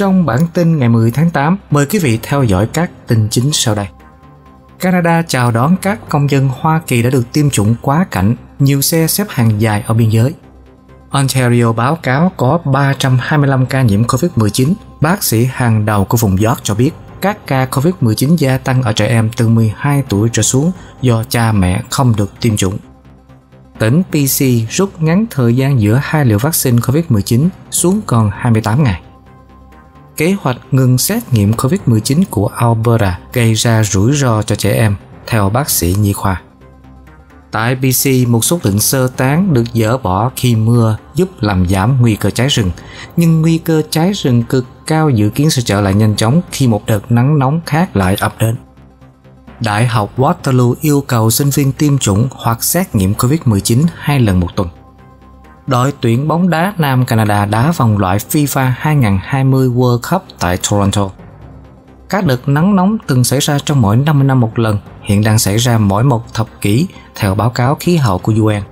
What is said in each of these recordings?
Trong bản tin ngày 10 tháng 8, mời quý vị theo dõi các tin chính sau đây. Canada chào đón các công dân Hoa Kỳ đã được tiêm chủng quá cảnh, nhiều xe xếp hàng dài ở biên giới. Ontario báo cáo có 325 ca nhiễm COVID-19. Bác sĩ hàng đầu của vùng York cho biết các ca COVID-19 gia tăng ở trẻ em từ 12 tuổi trở xuống do cha mẹ không được tiêm chủng. Tỉnh PC rút ngắn thời gian giữa hai liều vaccine COVID-19 xuống còn 28 ngày kế hoạch ngừng xét nghiệm COVID-19 của Alberta gây ra rủi ro cho trẻ em, theo bác sĩ nhi khoa. Tại BC, một số lệnh sơ tán được dỡ bỏ khi mưa giúp làm giảm nguy cơ cháy rừng. Nhưng nguy cơ cháy rừng cực cao dự kiến sẽ trở lại nhanh chóng khi một đợt nắng nóng khác lại ập đến. Đại học Waterloo yêu cầu sinh viên tiêm chủng hoặc xét nghiệm COVID-19 hai lần một tuần đội tuyển bóng đá Nam Canada đá vòng loại FIFA 2020 World Cup tại Toronto. Các đợt nắng nóng từng xảy ra trong mỗi 50 năm một lần hiện đang xảy ra mỗi một thập kỷ theo báo cáo khí hậu của UN.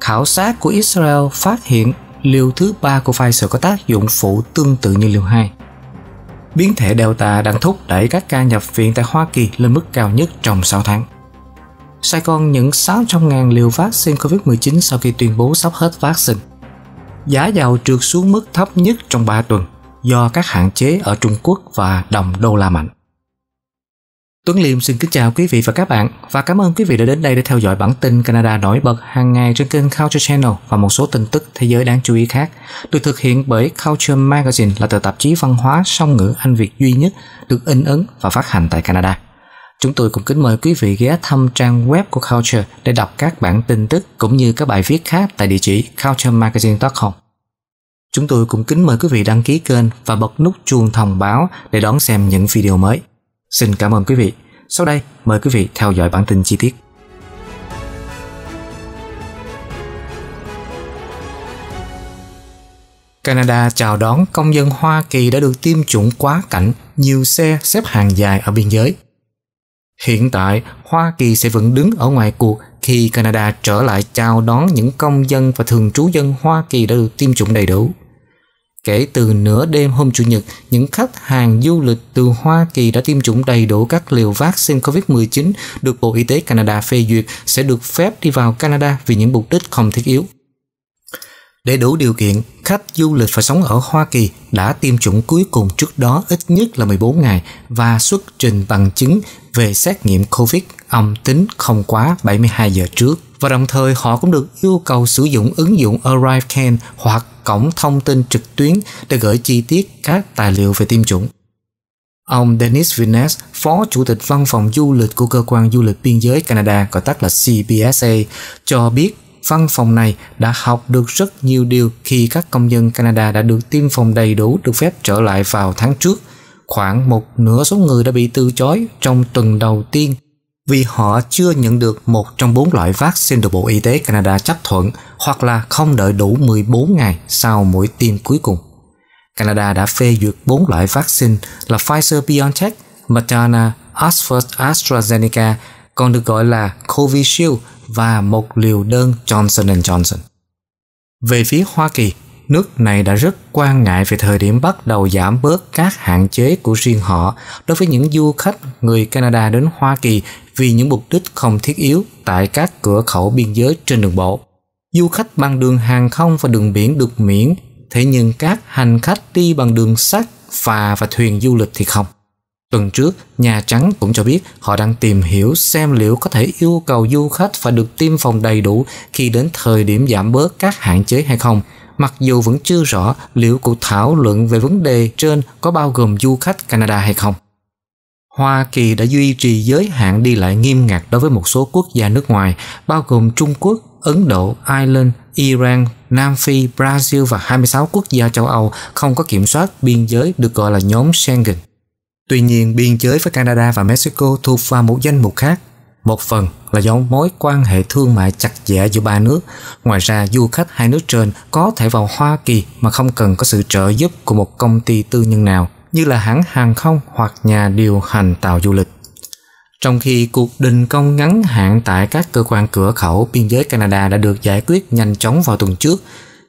Khảo sát của Israel phát hiện liều thứ ba của Pfizer có tác dụng phụ tương tự như liều 2. Biến thể Delta đang thúc đẩy các ca nhập viện tại Hoa Kỳ lên mức cao nhất trong 6 tháng. Sài Gòn nhận 600.000 liều vaccine COVID-19 sau khi tuyên bố sắp hết vaccine. Giá dầu trượt xuống mức thấp nhất trong 3 tuần do các hạn chế ở Trung Quốc và đồng đô la mạnh. Tuấn Liêm xin kính chào quý vị và các bạn và cảm ơn quý vị đã đến đây để theo dõi bản tin Canada nổi bật hàng ngày trên kênh Culture Channel và một số tin tức thế giới đáng chú ý khác được thực hiện bởi Culture Magazine là tờ tạp chí văn hóa song ngữ Anh Việt duy nhất được in ấn và phát hành tại Canada. Chúng tôi cũng kính mời quý vị ghé thăm trang web của Culture để đọc các bản tin tức cũng như các bài viết khác tại địa chỉ culturemagazine.com. Chúng tôi cũng kính mời quý vị đăng ký kênh và bật nút chuông thông báo để đón xem những video mới. Xin cảm ơn quý vị. Sau đây, mời quý vị theo dõi bản tin chi tiết. Canada chào đón công dân Hoa Kỳ đã được tiêm chủng quá cảnh, nhiều xe xếp hàng dài ở biên giới. Hiện tại, Hoa Kỳ sẽ vẫn đứng ở ngoài cuộc khi Canada trở lại chào đón những công dân và thường trú dân Hoa Kỳ đã được tiêm chủng đầy đủ. Kể từ nửa đêm hôm Chủ nhật, những khách hàng du lịch từ Hoa Kỳ đã tiêm chủng đầy đủ các liều vaccine COVID-19 được Bộ Y tế Canada phê duyệt sẽ được phép đi vào Canada vì những mục đích không thiết yếu. Để đủ điều kiện, khách du lịch phải sống ở Hoa Kỳ đã tiêm chủng cuối cùng trước đó ít nhất là 14 ngày và xuất trình bằng chứng về xét nghiệm COVID âm tính không quá 72 giờ trước. Và đồng thời họ cũng được yêu cầu sử dụng ứng dụng Arrive Can hoặc cổng thông tin trực tuyến để gửi chi tiết các tài liệu về tiêm chủng. Ông Dennis Vines, Phó Chủ tịch Văn phòng Du lịch của Cơ quan Du lịch Biên giới Canada, gọi tắt là CBSA, cho biết văn phòng này đã học được rất nhiều điều khi các công dân Canada đã được tiêm phòng đầy đủ được phép trở lại vào tháng trước. Khoảng một nửa số người đã bị từ chối trong tuần đầu tiên vì họ chưa nhận được một trong bốn loại vaccine được Bộ Y tế Canada chấp thuận hoặc là không đợi đủ 14 ngày sau mũi tiêm cuối cùng. Canada đã phê duyệt bốn loại vaccine là Pfizer-BioNTech, Moderna, Oxford AstraZeneca, còn được gọi là Covishield và một liều đơn Johnson Johnson. Về phía Hoa Kỳ, nước này đã rất quan ngại về thời điểm bắt đầu giảm bớt các hạn chế của riêng họ đối với những du khách người Canada đến Hoa Kỳ vì những mục đích không thiết yếu tại các cửa khẩu biên giới trên đường bộ. Du khách bằng đường hàng không và đường biển được miễn, thế nhưng các hành khách đi bằng đường sắt, phà và thuyền du lịch thì không. Tuần trước, Nhà Trắng cũng cho biết họ đang tìm hiểu xem liệu có thể yêu cầu du khách phải được tiêm phòng đầy đủ khi đến thời điểm giảm bớt các hạn chế hay không. Mặc dù vẫn chưa rõ liệu cuộc thảo luận về vấn đề trên có bao gồm du khách Canada hay không. Hoa Kỳ đã duy trì giới hạn đi lại nghiêm ngặt đối với một số quốc gia nước ngoài, bao gồm Trung Quốc, Ấn Độ, Ireland, Iran, Nam Phi, Brazil và 26 quốc gia châu Âu không có kiểm soát biên giới được gọi là nhóm Schengen. Tuy nhiên, biên giới với Canada và Mexico thuộc vào một danh mục khác. Một phần là do mối quan hệ thương mại chặt chẽ giữa ba nước. Ngoài ra, du khách hai nước trên có thể vào Hoa Kỳ mà không cần có sự trợ giúp của một công ty tư nhân nào, như là hãng hàng không hoặc nhà điều hành tàu du lịch. Trong khi cuộc đình công ngắn hạn tại các cơ quan cửa khẩu biên giới Canada đã được giải quyết nhanh chóng vào tuần trước,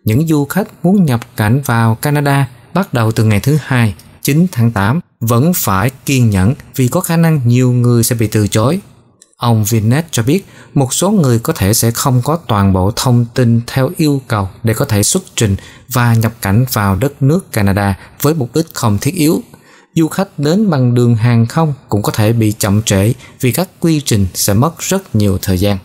những du khách muốn nhập cảnh vào Canada bắt đầu từ ngày thứ hai 9 tháng 8 vẫn phải kiên nhẫn vì có khả năng nhiều người sẽ bị từ chối. Ông Vinet cho biết một số người có thể sẽ không có toàn bộ thông tin theo yêu cầu để có thể xuất trình và nhập cảnh vào đất nước Canada với mục đích không thiết yếu. Du khách đến bằng đường hàng không cũng có thể bị chậm trễ vì các quy trình sẽ mất rất nhiều thời gian.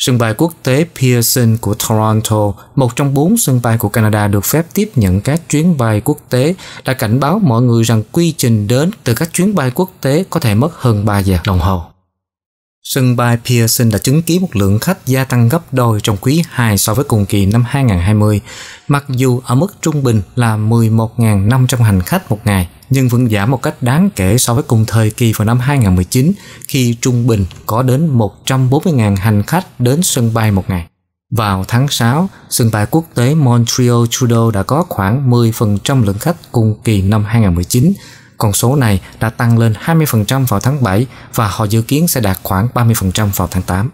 Sân bay quốc tế Pearson của Toronto, một trong bốn sân bay của Canada được phép tiếp nhận các chuyến bay quốc tế, đã cảnh báo mọi người rằng quy trình đến từ các chuyến bay quốc tế có thể mất hơn 3 giờ đồng hồ. Sân bay Pearson đã chứng kiến một lượng khách gia tăng gấp đôi trong quý 2 so với cùng kỳ năm 2020, mặc dù ở mức trung bình là 11.500 hành khách một ngày, nhưng vẫn giảm một cách đáng kể so với cùng thời kỳ vào năm 2019 khi trung bình có đến 140.000 hành khách đến sân bay một ngày. Vào tháng 6, sân bay quốc tế Montreal Trudeau đã có khoảng 10% lượng khách cùng kỳ năm 2019, con số này đã tăng lên 20% vào tháng 7 và họ dự kiến sẽ đạt khoảng 30% vào tháng 8.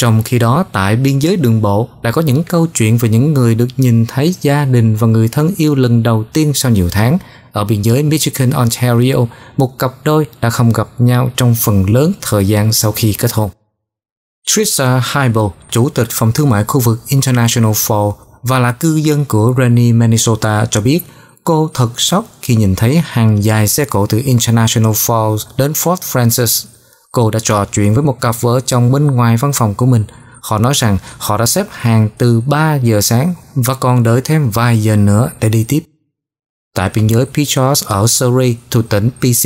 Trong khi đó, tại biên giới đường bộ đã có những câu chuyện về những người được nhìn thấy gia đình và người thân yêu lần đầu tiên sau nhiều tháng. Ở biên giới Michigan Ontario, một cặp đôi đã không gặp nhau trong phần lớn thời gian sau khi kết hôn. Trisha Heibel, chủ tịch phòng thương mại khu vực International Fall và là cư dân của Rennie, Minnesota cho biết Cô thật sốc khi nhìn thấy hàng dài xe cộ từ International Falls đến Fort Francis. Cô đã trò chuyện với một cặp vợ chồng bên ngoài văn phòng của mình. Họ nói rằng họ đã xếp hàng từ 3 giờ sáng và còn đợi thêm vài giờ nữa để đi tiếp. Tại biên giới Peaches ở Surrey, thuộc tỉnh PC,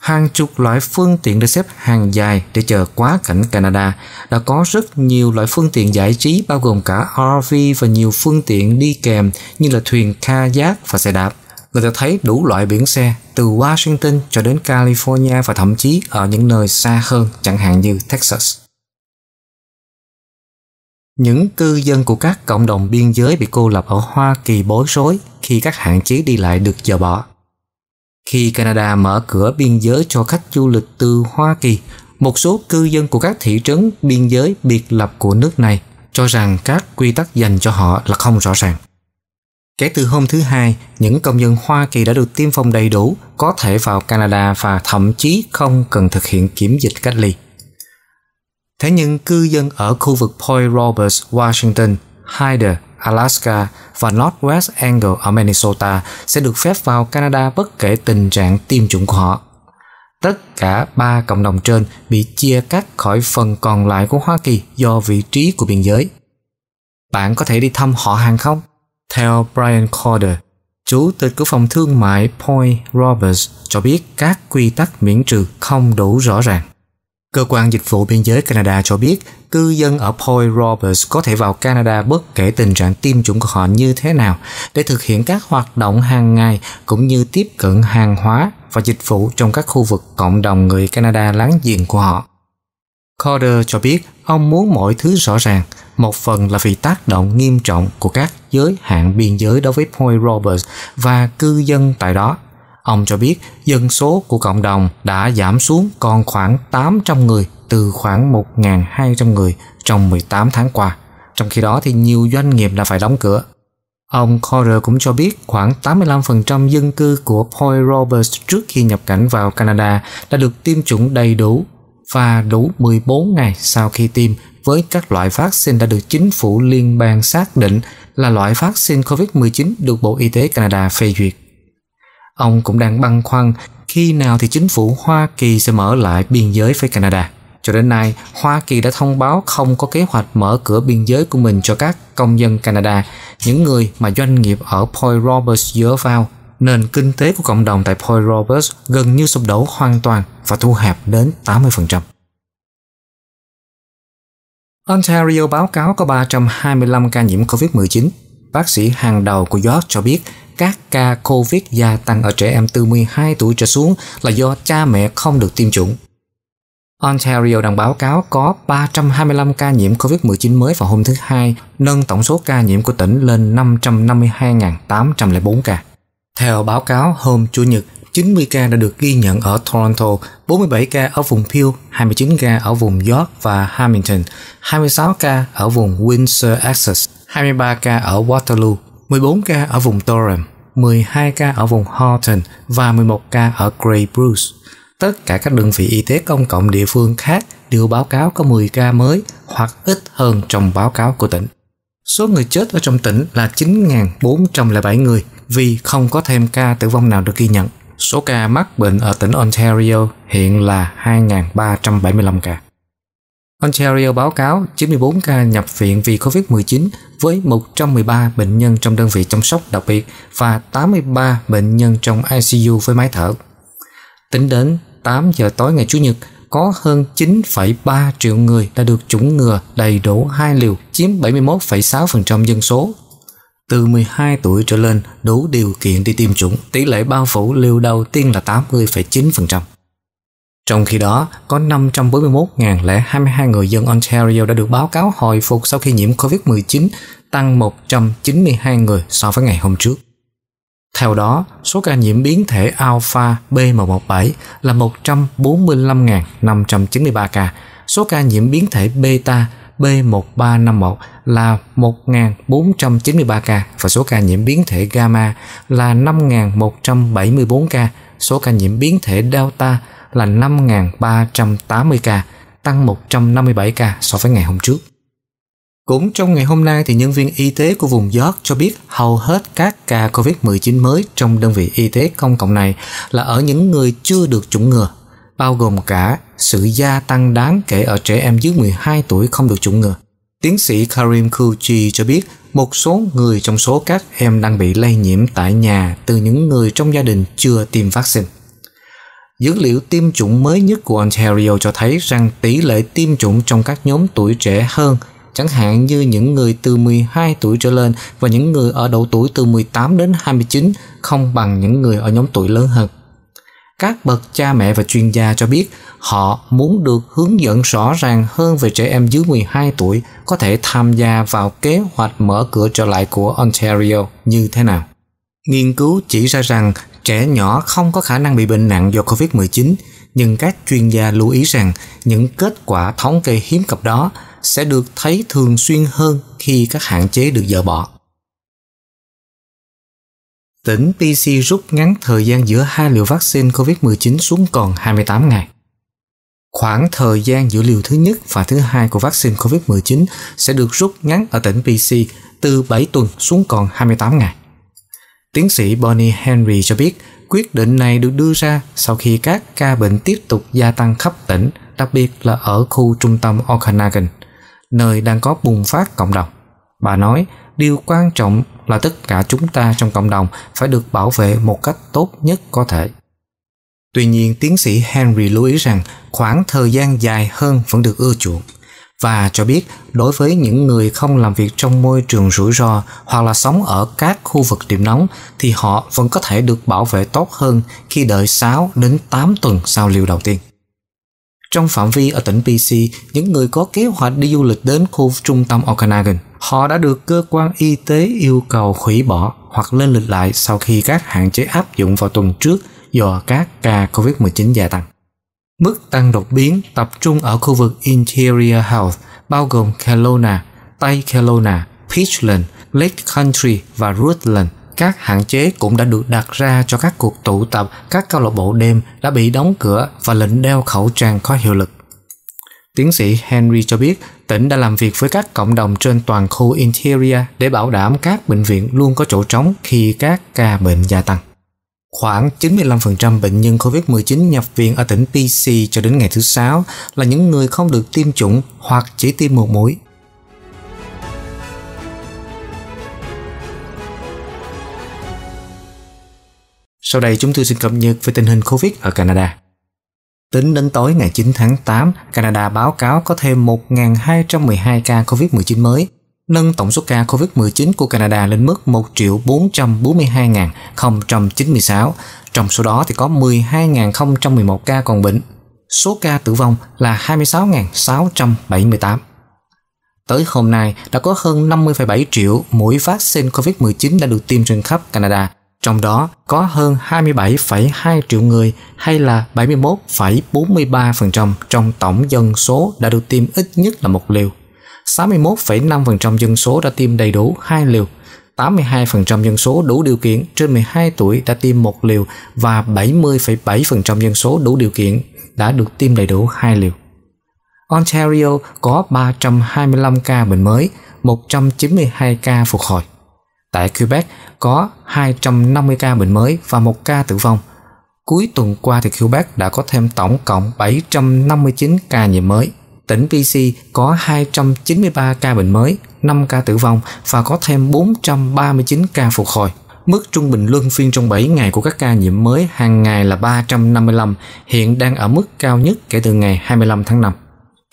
Hàng chục loại phương tiện được xếp hàng dài để chờ quá cảnh Canada. Đã có rất nhiều loại phương tiện giải trí bao gồm cả RV và nhiều phương tiện đi kèm như là thuyền kayak và xe đạp. Người ta thấy đủ loại biển xe từ Washington cho đến California và thậm chí ở những nơi xa hơn chẳng hạn như Texas. Những cư dân của các cộng đồng biên giới bị cô lập ở Hoa Kỳ bối rối khi các hạn chế đi lại được dỡ bỏ. Khi Canada mở cửa biên giới cho khách du lịch từ Hoa Kỳ, một số cư dân của các thị trấn biên giới biệt lập của nước này cho rằng các quy tắc dành cho họ là không rõ ràng. Kể từ hôm thứ Hai, những công dân Hoa Kỳ đã được tiêm phòng đầy đủ có thể vào Canada và thậm chí không cần thực hiện kiểm dịch cách ly. Thế nhưng cư dân ở khu vực Point Roberts, Washington, Hyder Alaska và Northwest Angle ở Minnesota sẽ được phép vào Canada bất kể tình trạng tiêm chủng của họ. Tất cả ba cộng đồng trên bị chia cắt khỏi phần còn lại của Hoa Kỳ do vị trí của biên giới. Bạn có thể đi thăm họ hàng không? Theo Brian Corder, chủ tịch của phòng thương mại Point Roberts cho biết các quy tắc miễn trừ không đủ rõ ràng. Cơ quan dịch vụ biên giới Canada cho biết cư dân ở Point Roberts có thể vào Canada bất kể tình trạng tiêm chủng của họ như thế nào để thực hiện các hoạt động hàng ngày cũng như tiếp cận hàng hóa và dịch vụ trong các khu vực cộng đồng người Canada láng giềng của họ. Corder cho biết ông muốn mọi thứ rõ ràng, một phần là vì tác động nghiêm trọng của các giới hạn biên giới đối với Point Roberts và cư dân tại đó Ông cho biết dân số của cộng đồng đã giảm xuống còn khoảng 800 người từ khoảng 1.200 người trong 18 tháng qua, trong khi đó thì nhiều doanh nghiệp đã phải đóng cửa. Ông Corder cũng cho biết khoảng 85% dân cư của Paul Roberts trước khi nhập cảnh vào Canada đã được tiêm chủng đầy đủ và đủ 14 ngày sau khi tiêm với các loại vaccine đã được chính phủ liên bang xác định là loại vaccine COVID-19 được Bộ Y tế Canada phê duyệt. Ông cũng đang băn khoăn khi nào thì chính phủ Hoa Kỳ sẽ mở lại biên giới với Canada. Cho đến nay, Hoa Kỳ đã thông báo không có kế hoạch mở cửa biên giới của mình cho các công dân Canada, những người mà doanh nghiệp ở Point Roberts dựa vào. Nền kinh tế của cộng đồng tại Point Roberts gần như sụp đổ hoàn toàn và thu hẹp đến 80%. Ontario báo cáo có 325 ca nhiễm COVID-19. Bác sĩ hàng đầu của York cho biết các ca COVID gia tăng ở trẻ em từ 12 tuổi trở xuống là do cha mẹ không được tiêm chủng. Ontario đang báo cáo có 325 ca nhiễm COVID-19 mới vào hôm thứ Hai, nâng tổng số ca nhiễm của tỉnh lên 552.804 ca. Theo báo cáo hôm Chủ nhật, 90 ca đã được ghi nhận ở Toronto, 47 ca ở vùng Peel, 29 ca ở vùng York và Hamilton, 26 ca ở vùng Windsor Essex, 23 ca ở Waterloo 14 ca ở vùng Durham, 12 ca ở vùng Horton và 11 ca ở Grey Bruce. Tất cả các đơn vị y tế công cộng địa phương khác đều báo cáo có 10 ca mới hoặc ít hơn trong báo cáo của tỉnh. Số người chết ở trong tỉnh là 9.407 người vì không có thêm ca tử vong nào được ghi nhận. Số ca mắc bệnh ở tỉnh Ontario hiện là 2.375 ca. Ontario báo cáo 94 ca nhập viện vì COVID-19 với 113 bệnh nhân trong đơn vị chăm sóc đặc biệt và 83 bệnh nhân trong ICU với máy thở. Tính đến 8 giờ tối ngày Chủ nhật, có hơn 9,3 triệu người đã được chủng ngừa đầy đủ hai liều, chiếm 71,6% dân số. Từ 12 tuổi trở lên đủ điều kiện đi tiêm chủng, tỷ lệ bao phủ liều đầu tiên là 80,9%. Trong khi đó, có 541.022 người dân Ontario đã được báo cáo hồi phục sau khi nhiễm COVID-19, tăng 192 người so với ngày hôm trước. Theo đó, số ca nhiễm biến thể Alpha BM17 là 145.593 ca, số ca nhiễm biến thể Beta B1351 là 1.493 ca và số ca nhiễm biến thể Gamma là 5.174 ca, số ca nhiễm biến thể Delta là 5.380 ca, tăng 157 ca so với ngày hôm trước. Cũng trong ngày hôm nay thì nhân viên y tế của vùng York cho biết hầu hết các ca COVID-19 mới trong đơn vị y tế công cộng này là ở những người chưa được chủng ngừa, bao gồm cả sự gia tăng đáng kể ở trẻ em dưới 12 tuổi không được chủng ngừa. Tiến sĩ Karim Kuchi cho biết một số người trong số các em đang bị lây nhiễm tại nhà từ những người trong gia đình chưa tiêm vaccine. Dữ liệu tiêm chủng mới nhất của Ontario cho thấy rằng tỷ lệ tiêm chủng trong các nhóm tuổi trẻ hơn, chẳng hạn như những người từ 12 tuổi trở lên và những người ở độ tuổi từ 18 đến 29 không bằng những người ở nhóm tuổi lớn hơn. Các bậc cha mẹ và chuyên gia cho biết họ muốn được hướng dẫn rõ ràng hơn về trẻ em dưới 12 tuổi có thể tham gia vào kế hoạch mở cửa trở lại của Ontario như thế nào. Nghiên cứu chỉ ra rằng Trẻ nhỏ không có khả năng bị bệnh nặng do COVID-19, nhưng các chuyên gia lưu ý rằng những kết quả thống kê hiếm gặp đó sẽ được thấy thường xuyên hơn khi các hạn chế được dỡ bỏ. Tỉnh PC rút ngắn thời gian giữa hai liều vaccine COVID-19 xuống còn 28 ngày. Khoảng thời gian giữa liều thứ nhất và thứ hai của vaccine COVID-19 sẽ được rút ngắn ở tỉnh PC từ 7 tuần xuống còn 28 ngày. Tiến sĩ Bonnie Henry cho biết quyết định này được đưa ra sau khi các ca bệnh tiếp tục gia tăng khắp tỉnh, đặc biệt là ở khu trung tâm Okanagan, nơi đang có bùng phát cộng đồng. Bà nói, điều quan trọng là tất cả chúng ta trong cộng đồng phải được bảo vệ một cách tốt nhất có thể. Tuy nhiên, tiến sĩ Henry lưu ý rằng khoảng thời gian dài hơn vẫn được ưa chuộng và cho biết đối với những người không làm việc trong môi trường rủi ro hoặc là sống ở các khu vực điểm nóng thì họ vẫn có thể được bảo vệ tốt hơn khi đợi 6 đến 8 tuần sau liều đầu tiên. Trong phạm vi ở tỉnh BC, những người có kế hoạch đi du lịch đến khu trung tâm Okanagan, họ đã được cơ quan y tế yêu cầu hủy bỏ hoặc lên lịch lại sau khi các hạn chế áp dụng vào tuần trước do các ca COVID-19 gia tăng. Mức tăng đột biến tập trung ở khu vực Interior Health bao gồm Kelowna, Tây Kelowna, Peachland, Lake Country và Rutland. Các hạn chế cũng đã được đặt ra cho các cuộc tụ tập các câu lạc bộ đêm đã bị đóng cửa và lệnh đeo khẩu trang có hiệu lực. Tiến sĩ Henry cho biết tỉnh đã làm việc với các cộng đồng trên toàn khu Interior để bảo đảm các bệnh viện luôn có chỗ trống khi các ca bệnh gia tăng. Khoảng 95% bệnh nhân COVID-19 nhập viện ở tỉnh PC cho đến ngày thứ sáu là những người không được tiêm chủng hoặc chỉ tiêm một mũi. Sau đây chúng tôi xin cập nhật về tình hình COVID ở Canada. Tính đến tối ngày 9 tháng 8, Canada báo cáo có thêm 1.212 ca COVID-19 mới, nâng tổng số ca COVID-19 của Canada lên mức 1 442.096, trong số đó thì có 12.011 ca còn bệnh. Số ca tử vong là 26.678. Tới hôm nay đã có hơn 50,7 triệu mũi vaccine COVID-19 đã được tiêm trên khắp Canada, trong đó có hơn 27,2 triệu người hay là 71,43% trong tổng dân số đã được tiêm ít nhất là một liều. 61,5% dân số đã tiêm đầy đủ hai liều, 82% dân số đủ điều kiện trên 12 tuổi đã tiêm một liều và 70,7% dân số đủ điều kiện đã được tiêm đầy đủ hai liều. Ontario có 325 ca bệnh mới, 192 ca phục hồi. Tại Quebec có 250 ca bệnh mới và một ca tử vong. Cuối tuần qua thì Quebec đã có thêm tổng cộng 759 ca nhiễm mới tỉnh PC có 293 ca bệnh mới, 5 ca tử vong và có thêm 439 ca phục hồi. Mức trung bình luân phiên trong 7 ngày của các ca nhiễm mới hàng ngày là 355, hiện đang ở mức cao nhất kể từ ngày 25 tháng 5.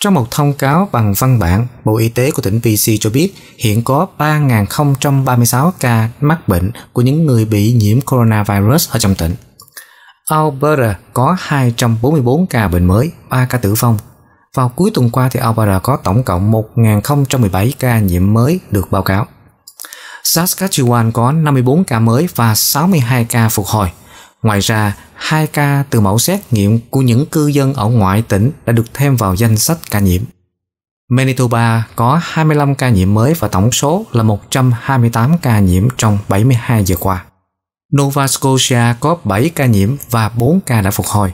Trong một thông cáo bằng văn bản, Bộ Y tế của tỉnh PC cho biết hiện có 3.036 ca mắc bệnh của những người bị nhiễm coronavirus ở trong tỉnh. Alberta có 244 ca bệnh mới, 3 ca tử vong vào cuối tuần qua thì Alberta có tổng cộng 1.017 ca nhiễm mới được báo cáo. Saskatchewan có 54 ca mới và 62 ca phục hồi. Ngoài ra, 2 ca từ mẫu xét nghiệm của những cư dân ở ngoại tỉnh đã được thêm vào danh sách ca nhiễm. Manitoba có 25 ca nhiễm mới và tổng số là 128 ca nhiễm trong 72 giờ qua. Nova Scotia có 7 ca nhiễm và 4 ca đã phục hồi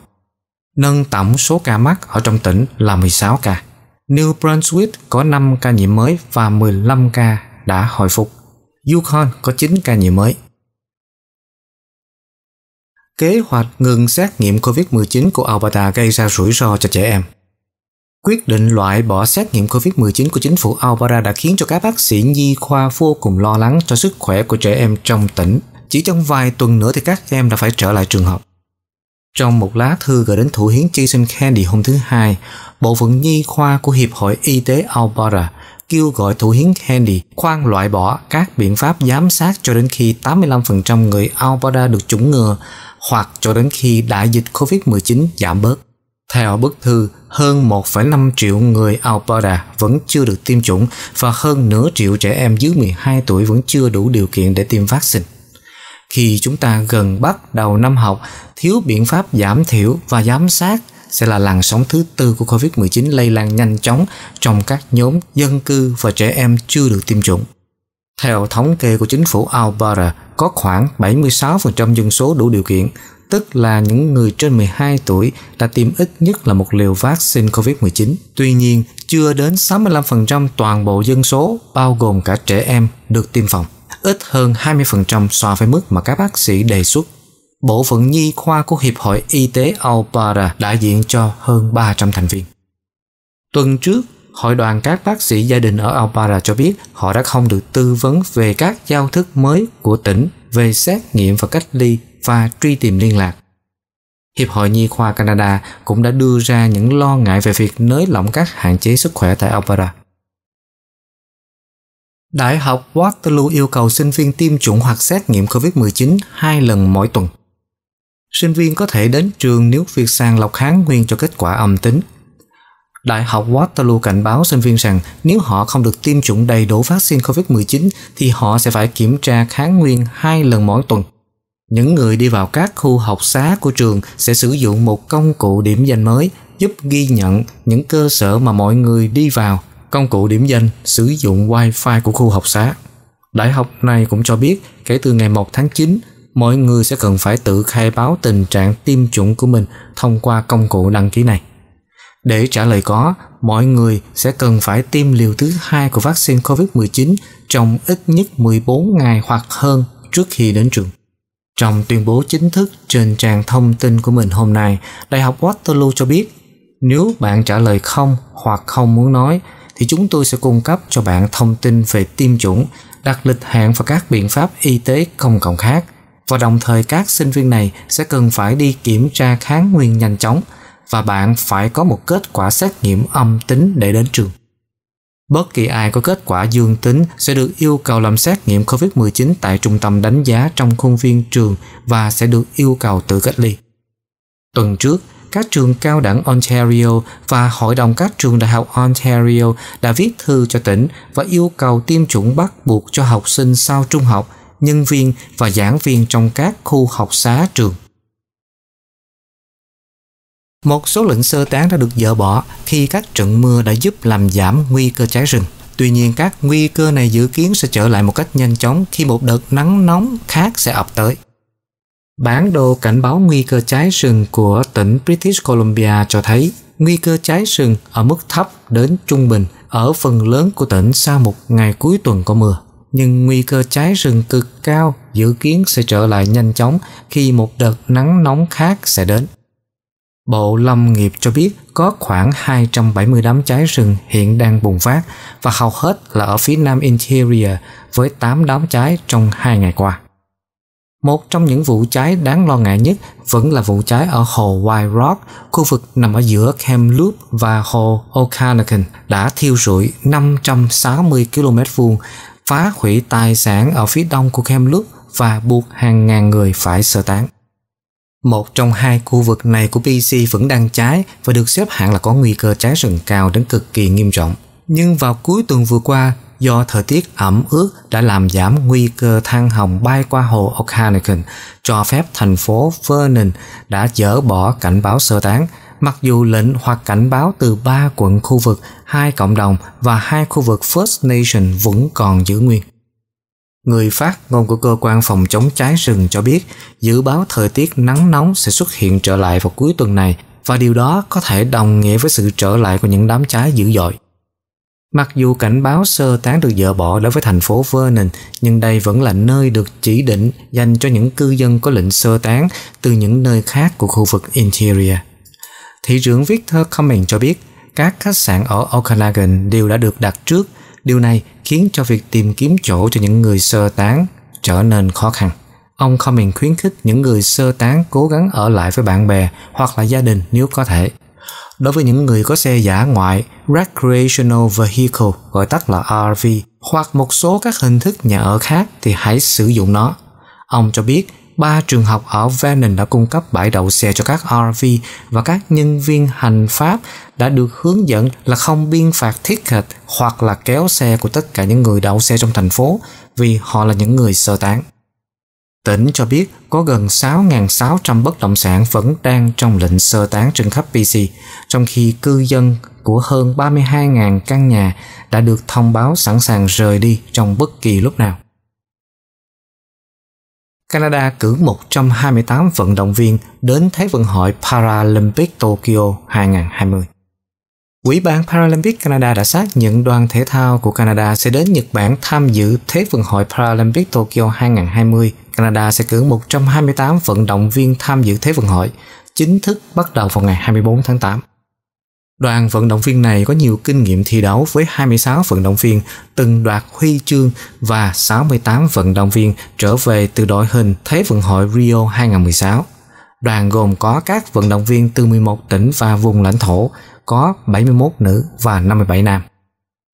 nâng tổng số ca mắc ở trong tỉnh là 16 ca. New Brunswick có 5 ca nhiễm mới và 15 ca đã hồi phục. Yukon có 9 ca nhiễm mới. Kế hoạch ngừng xét nghiệm COVID-19 của Alberta gây ra rủi ro cho trẻ em. Quyết định loại bỏ xét nghiệm COVID-19 của chính phủ Alberta đã khiến cho các bác sĩ nhi khoa vô cùng lo lắng cho sức khỏe của trẻ em trong tỉnh. Chỉ trong vài tuần nữa thì các em đã phải trở lại trường học. Trong một lá thư gửi đến Thủ hiến Jason Kennedy hôm thứ Hai, Bộ phận Nhi khoa của Hiệp hội Y tế Alberta kêu gọi Thủ hiến Kennedy khoan loại bỏ các biện pháp giám sát cho đến khi 85% người Alberta được chủng ngừa hoặc cho đến khi đại dịch COVID-19 giảm bớt. Theo bức thư, hơn 1,5 triệu người Alberta vẫn chưa được tiêm chủng và hơn nửa triệu trẻ em dưới 12 tuổi vẫn chưa đủ điều kiện để tiêm vaccine khi chúng ta gần bắt đầu năm học, thiếu biện pháp giảm thiểu và giám sát sẽ là làn sóng thứ tư của COVID-19 lây lan nhanh chóng trong các nhóm dân cư và trẻ em chưa được tiêm chủng. Theo thống kê của chính phủ Alberta, có khoảng 76% dân số đủ điều kiện, tức là những người trên 12 tuổi đã tiêm ít nhất là một liều vaccine COVID-19. Tuy nhiên, chưa đến 65% toàn bộ dân số, bao gồm cả trẻ em, được tiêm phòng ít hơn 20% so với mức mà các bác sĩ đề xuất. Bộ phận nhi khoa của Hiệp hội Y tế Alpara đại diện cho hơn 300 thành viên. Tuần trước, Hội đoàn các bác sĩ gia đình ở Alpara cho biết họ đã không được tư vấn về các giao thức mới của tỉnh về xét nghiệm và cách ly và truy tìm liên lạc. Hiệp hội Nhi khoa Canada cũng đã đưa ra những lo ngại về việc nới lỏng các hạn chế sức khỏe tại Alberta. Đại học Waterloo yêu cầu sinh viên tiêm chủng hoặc xét nghiệm COVID-19 hai lần mỗi tuần. Sinh viên có thể đến trường nếu việc sàng lọc kháng nguyên cho kết quả âm tính. Đại học Waterloo cảnh báo sinh viên rằng nếu họ không được tiêm chủng đầy đủ vaccine COVID-19 thì họ sẽ phải kiểm tra kháng nguyên hai lần mỗi tuần. Những người đi vào các khu học xá của trường sẽ sử dụng một công cụ điểm danh mới giúp ghi nhận những cơ sở mà mọi người đi vào công cụ điểm danh sử dụng Wi-Fi của khu học xá. Đại học này cũng cho biết kể từ ngày 1 tháng 9, mọi người sẽ cần phải tự khai báo tình trạng tiêm chủng của mình thông qua công cụ đăng ký này. Để trả lời có, mọi người sẽ cần phải tiêm liều thứ hai của vaccine COVID-19 trong ít nhất 14 ngày hoặc hơn trước khi đến trường. Trong tuyên bố chính thức trên trang thông tin của mình hôm nay, Đại học Waterloo cho biết nếu bạn trả lời không hoặc không muốn nói, thì chúng tôi sẽ cung cấp cho bạn thông tin về tiêm chủng, đặt lịch hẹn và các biện pháp y tế công cộng khác. Và đồng thời các sinh viên này sẽ cần phải đi kiểm tra kháng nguyên nhanh chóng và bạn phải có một kết quả xét nghiệm âm tính để đến trường. Bất kỳ ai có kết quả dương tính sẽ được yêu cầu làm xét nghiệm COVID-19 tại trung tâm đánh giá trong khuôn viên trường và sẽ được yêu cầu tự cách ly. Tuần trước, các trường cao đẳng Ontario và Hội đồng các trường đại học Ontario đã viết thư cho tỉnh và yêu cầu tiêm chủng bắt buộc cho học sinh sau trung học, nhân viên và giảng viên trong các khu học xá trường. Một số lệnh sơ tán đã được dỡ bỏ khi các trận mưa đã giúp làm giảm nguy cơ cháy rừng. Tuy nhiên các nguy cơ này dự kiến sẽ trở lại một cách nhanh chóng khi một đợt nắng nóng khác sẽ ập tới. Bản đồ cảnh báo nguy cơ cháy rừng của tỉnh British Columbia cho thấy nguy cơ cháy rừng ở mức thấp đến trung bình ở phần lớn của tỉnh sau một ngày cuối tuần có mưa. Nhưng nguy cơ cháy rừng cực cao dự kiến sẽ trở lại nhanh chóng khi một đợt nắng nóng khác sẽ đến. Bộ Lâm nghiệp cho biết có khoảng 270 đám cháy rừng hiện đang bùng phát và hầu hết là ở phía nam Interior với 8 đám cháy trong 2 ngày qua. Một trong những vụ cháy đáng lo ngại nhất vẫn là vụ cháy ở hồ White Rock, khu vực nằm ở giữa Kamloops và hồ Okanagan đã thiêu rụi 560 km vuông, phá hủy tài sản ở phía đông của Kamloops và buộc hàng ngàn người phải sơ tán. Một trong hai khu vực này của BC vẫn đang cháy và được xếp hạng là có nguy cơ cháy rừng cao đến cực kỳ nghiêm trọng. Nhưng vào cuối tuần vừa qua, do thời tiết ẩm ướt đã làm giảm nguy cơ thang hồng bay qua hồ Okanagan, cho phép thành phố Vernon đã dỡ bỏ cảnh báo sơ tán, mặc dù lệnh hoặc cảnh báo từ ba quận khu vực, hai cộng đồng và hai khu vực First Nation vẫn còn giữ nguyên. Người phát ngôn của cơ quan phòng chống cháy rừng cho biết dự báo thời tiết nắng nóng sẽ xuất hiện trở lại vào cuối tuần này và điều đó có thể đồng nghĩa với sự trở lại của những đám cháy dữ dội. Mặc dù cảnh báo sơ tán được dỡ bỏ đối với thành phố Vernon, nhưng đây vẫn là nơi được chỉ định dành cho những cư dân có lệnh sơ tán từ những nơi khác của khu vực Interior. Thị trưởng Victor Cumming cho biết, các khách sạn ở Okanagan đều đã được đặt trước. Điều này khiến cho việc tìm kiếm chỗ cho những người sơ tán trở nên khó khăn. Ông Cumming khuyến khích những người sơ tán cố gắng ở lại với bạn bè hoặc là gia đình nếu có thể. Đối với những người có xe giả ngoại, Recreational Vehicle gọi tắt là RV, hoặc một số các hình thức nhà ở khác thì hãy sử dụng nó. Ông cho biết, ba trường học ở Vernon đã cung cấp bãi đậu xe cho các RV và các nhân viên hành pháp đã được hướng dẫn là không biên phạt thiết ticket hoặc là kéo xe của tất cả những người đậu xe trong thành phố vì họ là những người sơ tán. Tỉnh cho biết có gần 6.600 bất động sản vẫn đang trong lệnh sơ tán trên khắp PC, trong khi cư dân của hơn 32.000 căn nhà đã được thông báo sẵn sàng rời đi trong bất kỳ lúc nào. Canada cử 128 vận động viên đến Thế vận hội Paralympic Tokyo 2020. Ủy ban Paralympic Canada đã xác nhận đoàn thể thao của Canada sẽ đến Nhật Bản tham dự Thế vận hội Paralympic Tokyo 2020. Canada sẽ cử 128 vận động viên tham dự Thế vận hội, chính thức bắt đầu vào ngày 24 tháng 8. Đoàn vận động viên này có nhiều kinh nghiệm thi đấu với 26 vận động viên từng đoạt huy chương và 68 vận động viên trở về từ đội hình Thế vận hội Rio 2016. Đoàn gồm có các vận động viên từ 11 tỉnh và vùng lãnh thổ, có 71 nữ và 57 nam.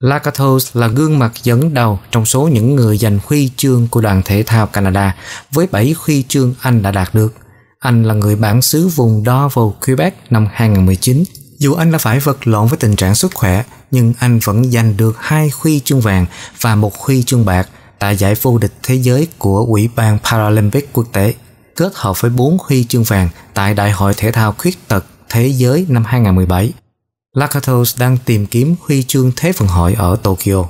Lakatos là gương mặt dẫn đầu trong số những người giành huy chương của đoàn thể thao Canada với 7 huy chương anh đã đạt được. Anh là người bản xứ vùng Dorval, Quebec năm 2019. Dù anh đã phải vật lộn với tình trạng sức khỏe, nhưng anh vẫn giành được hai huy chương vàng và một huy chương bạc tại giải vô địch thế giới của Ủy ban Paralympic quốc tế, kết hợp với 4 huy chương vàng tại Đại hội Thể thao Khuyết tật Thế giới năm 2017. Lakatos đang tìm kiếm huy chương Thế vận hội ở Tokyo.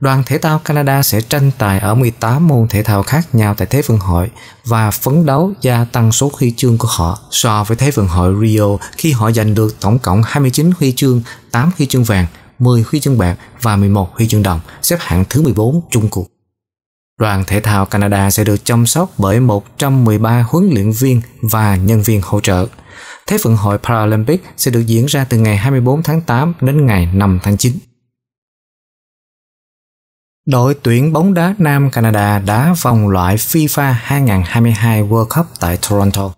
Đoàn thể thao Canada sẽ tranh tài ở 18 môn thể thao khác nhau tại Thế vận hội và phấn đấu gia tăng số huy chương của họ so với Thế vận hội Rio khi họ giành được tổng cộng 29 huy chương, 8 huy chương vàng, 10 huy chương bạc và 11 huy chương đồng, xếp hạng thứ 14 chung cuộc. Đoàn thể thao Canada sẽ được chăm sóc bởi 113 huấn luyện viên và nhân viên hỗ trợ – Thế vận hội Paralympic sẽ được diễn ra từ ngày 24 tháng 8 đến ngày 5 tháng 9. Đội tuyển bóng đá Nam Canada đã vòng loại FIFA 2022 World Cup tại Toronto.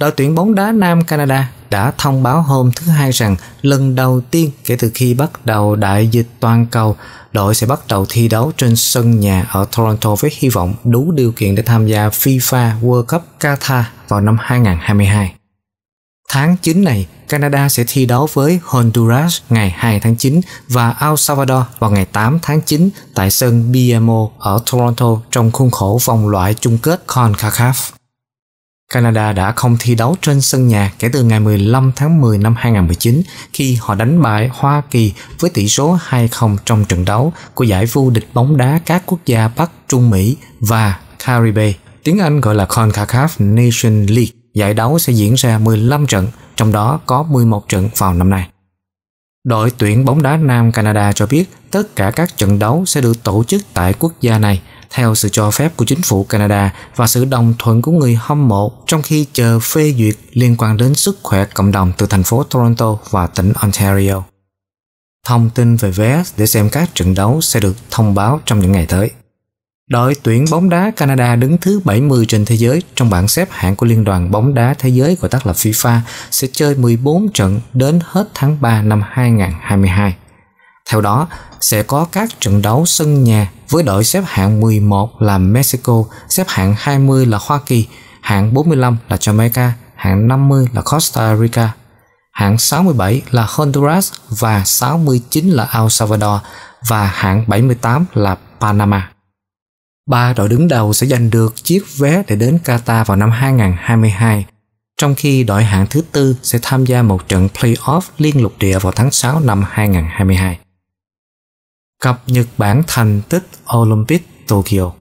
Đội tuyển bóng đá Nam Canada đã thông báo hôm thứ Hai rằng lần đầu tiên kể từ khi bắt đầu đại dịch toàn cầu, đội sẽ bắt đầu thi đấu trên sân nhà ở Toronto với hy vọng đủ điều kiện để tham gia FIFA World Cup Qatar vào năm 2022. Tháng 9 này, Canada sẽ thi đấu với Honduras ngày 2 tháng 9 và El Salvador vào ngày 8 tháng 9 tại sân BMO ở Toronto trong khuôn khổ vòng loại chung kết CONCACAF. Canada đã không thi đấu trên sân nhà kể từ ngày 15 tháng 10 năm 2019 khi họ đánh bại Hoa Kỳ với tỷ số 2-0 trong trận đấu của giải vô địch bóng đá các quốc gia Bắc Trung Mỹ và Caribe, tiếng Anh gọi là CONCACAF Nation League giải đấu sẽ diễn ra 15 trận, trong đó có 11 trận vào năm nay. Đội tuyển bóng đá Nam Canada cho biết tất cả các trận đấu sẽ được tổ chức tại quốc gia này theo sự cho phép của chính phủ Canada và sự đồng thuận của người hâm mộ trong khi chờ phê duyệt liên quan đến sức khỏe cộng đồng từ thành phố Toronto và tỉnh Ontario. Thông tin về vé để xem các trận đấu sẽ được thông báo trong những ngày tới. Đội tuyển bóng đá Canada đứng thứ 70 trên thế giới trong bảng xếp hạng của Liên đoàn bóng đá thế giới gọi tắt là FIFA sẽ chơi 14 trận đến hết tháng 3 năm 2022. Theo đó, sẽ có các trận đấu sân nhà với đội xếp hạng 11 là Mexico, xếp hạng 20 là Hoa Kỳ, hạng 45 là Jamaica, hạng 50 là Costa Rica, hạng 67 là Honduras và 69 là El Salvador và hạng 78 là Panama. Ba đội đứng đầu sẽ giành được chiếc vé để đến Qatar vào năm 2022, trong khi đội hạng thứ tư sẽ tham gia một trận playoff liên lục địa vào tháng 6 năm 2022. Cập Nhật Bản thành tích Olympic Tokyo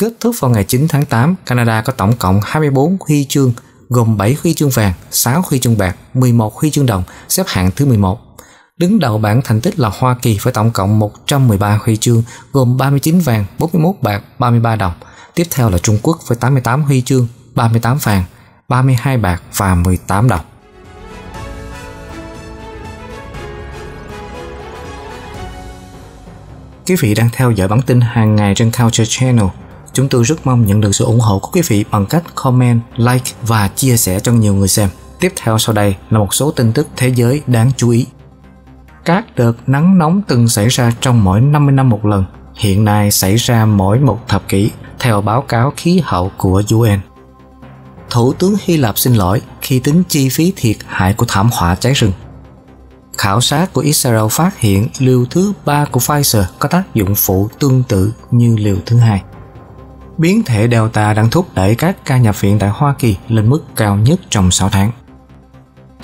Kết thúc vào ngày 9 tháng 8, Canada có tổng cộng 24 huy chương, gồm 7 huy chương vàng, 6 huy chương bạc, 11 huy chương đồng, xếp hạng thứ 11 Đứng đầu bảng thành tích là Hoa Kỳ với tổng cộng 113 huy chương, gồm 39 vàng, 41 bạc, 33 đồng. Tiếp theo là Trung Quốc với 88 huy chương, 38 vàng, 32 bạc và 18 đồng. Quý vị đang theo dõi bản tin hàng ngày trên Culture Channel. Chúng tôi rất mong nhận được sự ủng hộ của quý vị bằng cách comment, like và chia sẻ cho nhiều người xem. Tiếp theo sau đây là một số tin tức thế giới đáng chú ý. Các đợt nắng nóng từng xảy ra trong mỗi 50 năm một lần, hiện nay xảy ra mỗi một thập kỷ, theo báo cáo khí hậu của UN. Thủ tướng Hy Lạp xin lỗi khi tính chi phí thiệt hại của thảm họa cháy rừng. Khảo sát của Israel phát hiện liều thứ 3 của Pfizer có tác dụng phụ tương tự như liều thứ hai. Biến thể Delta đang thúc đẩy các ca nhập viện tại Hoa Kỳ lên mức cao nhất trong 6 tháng.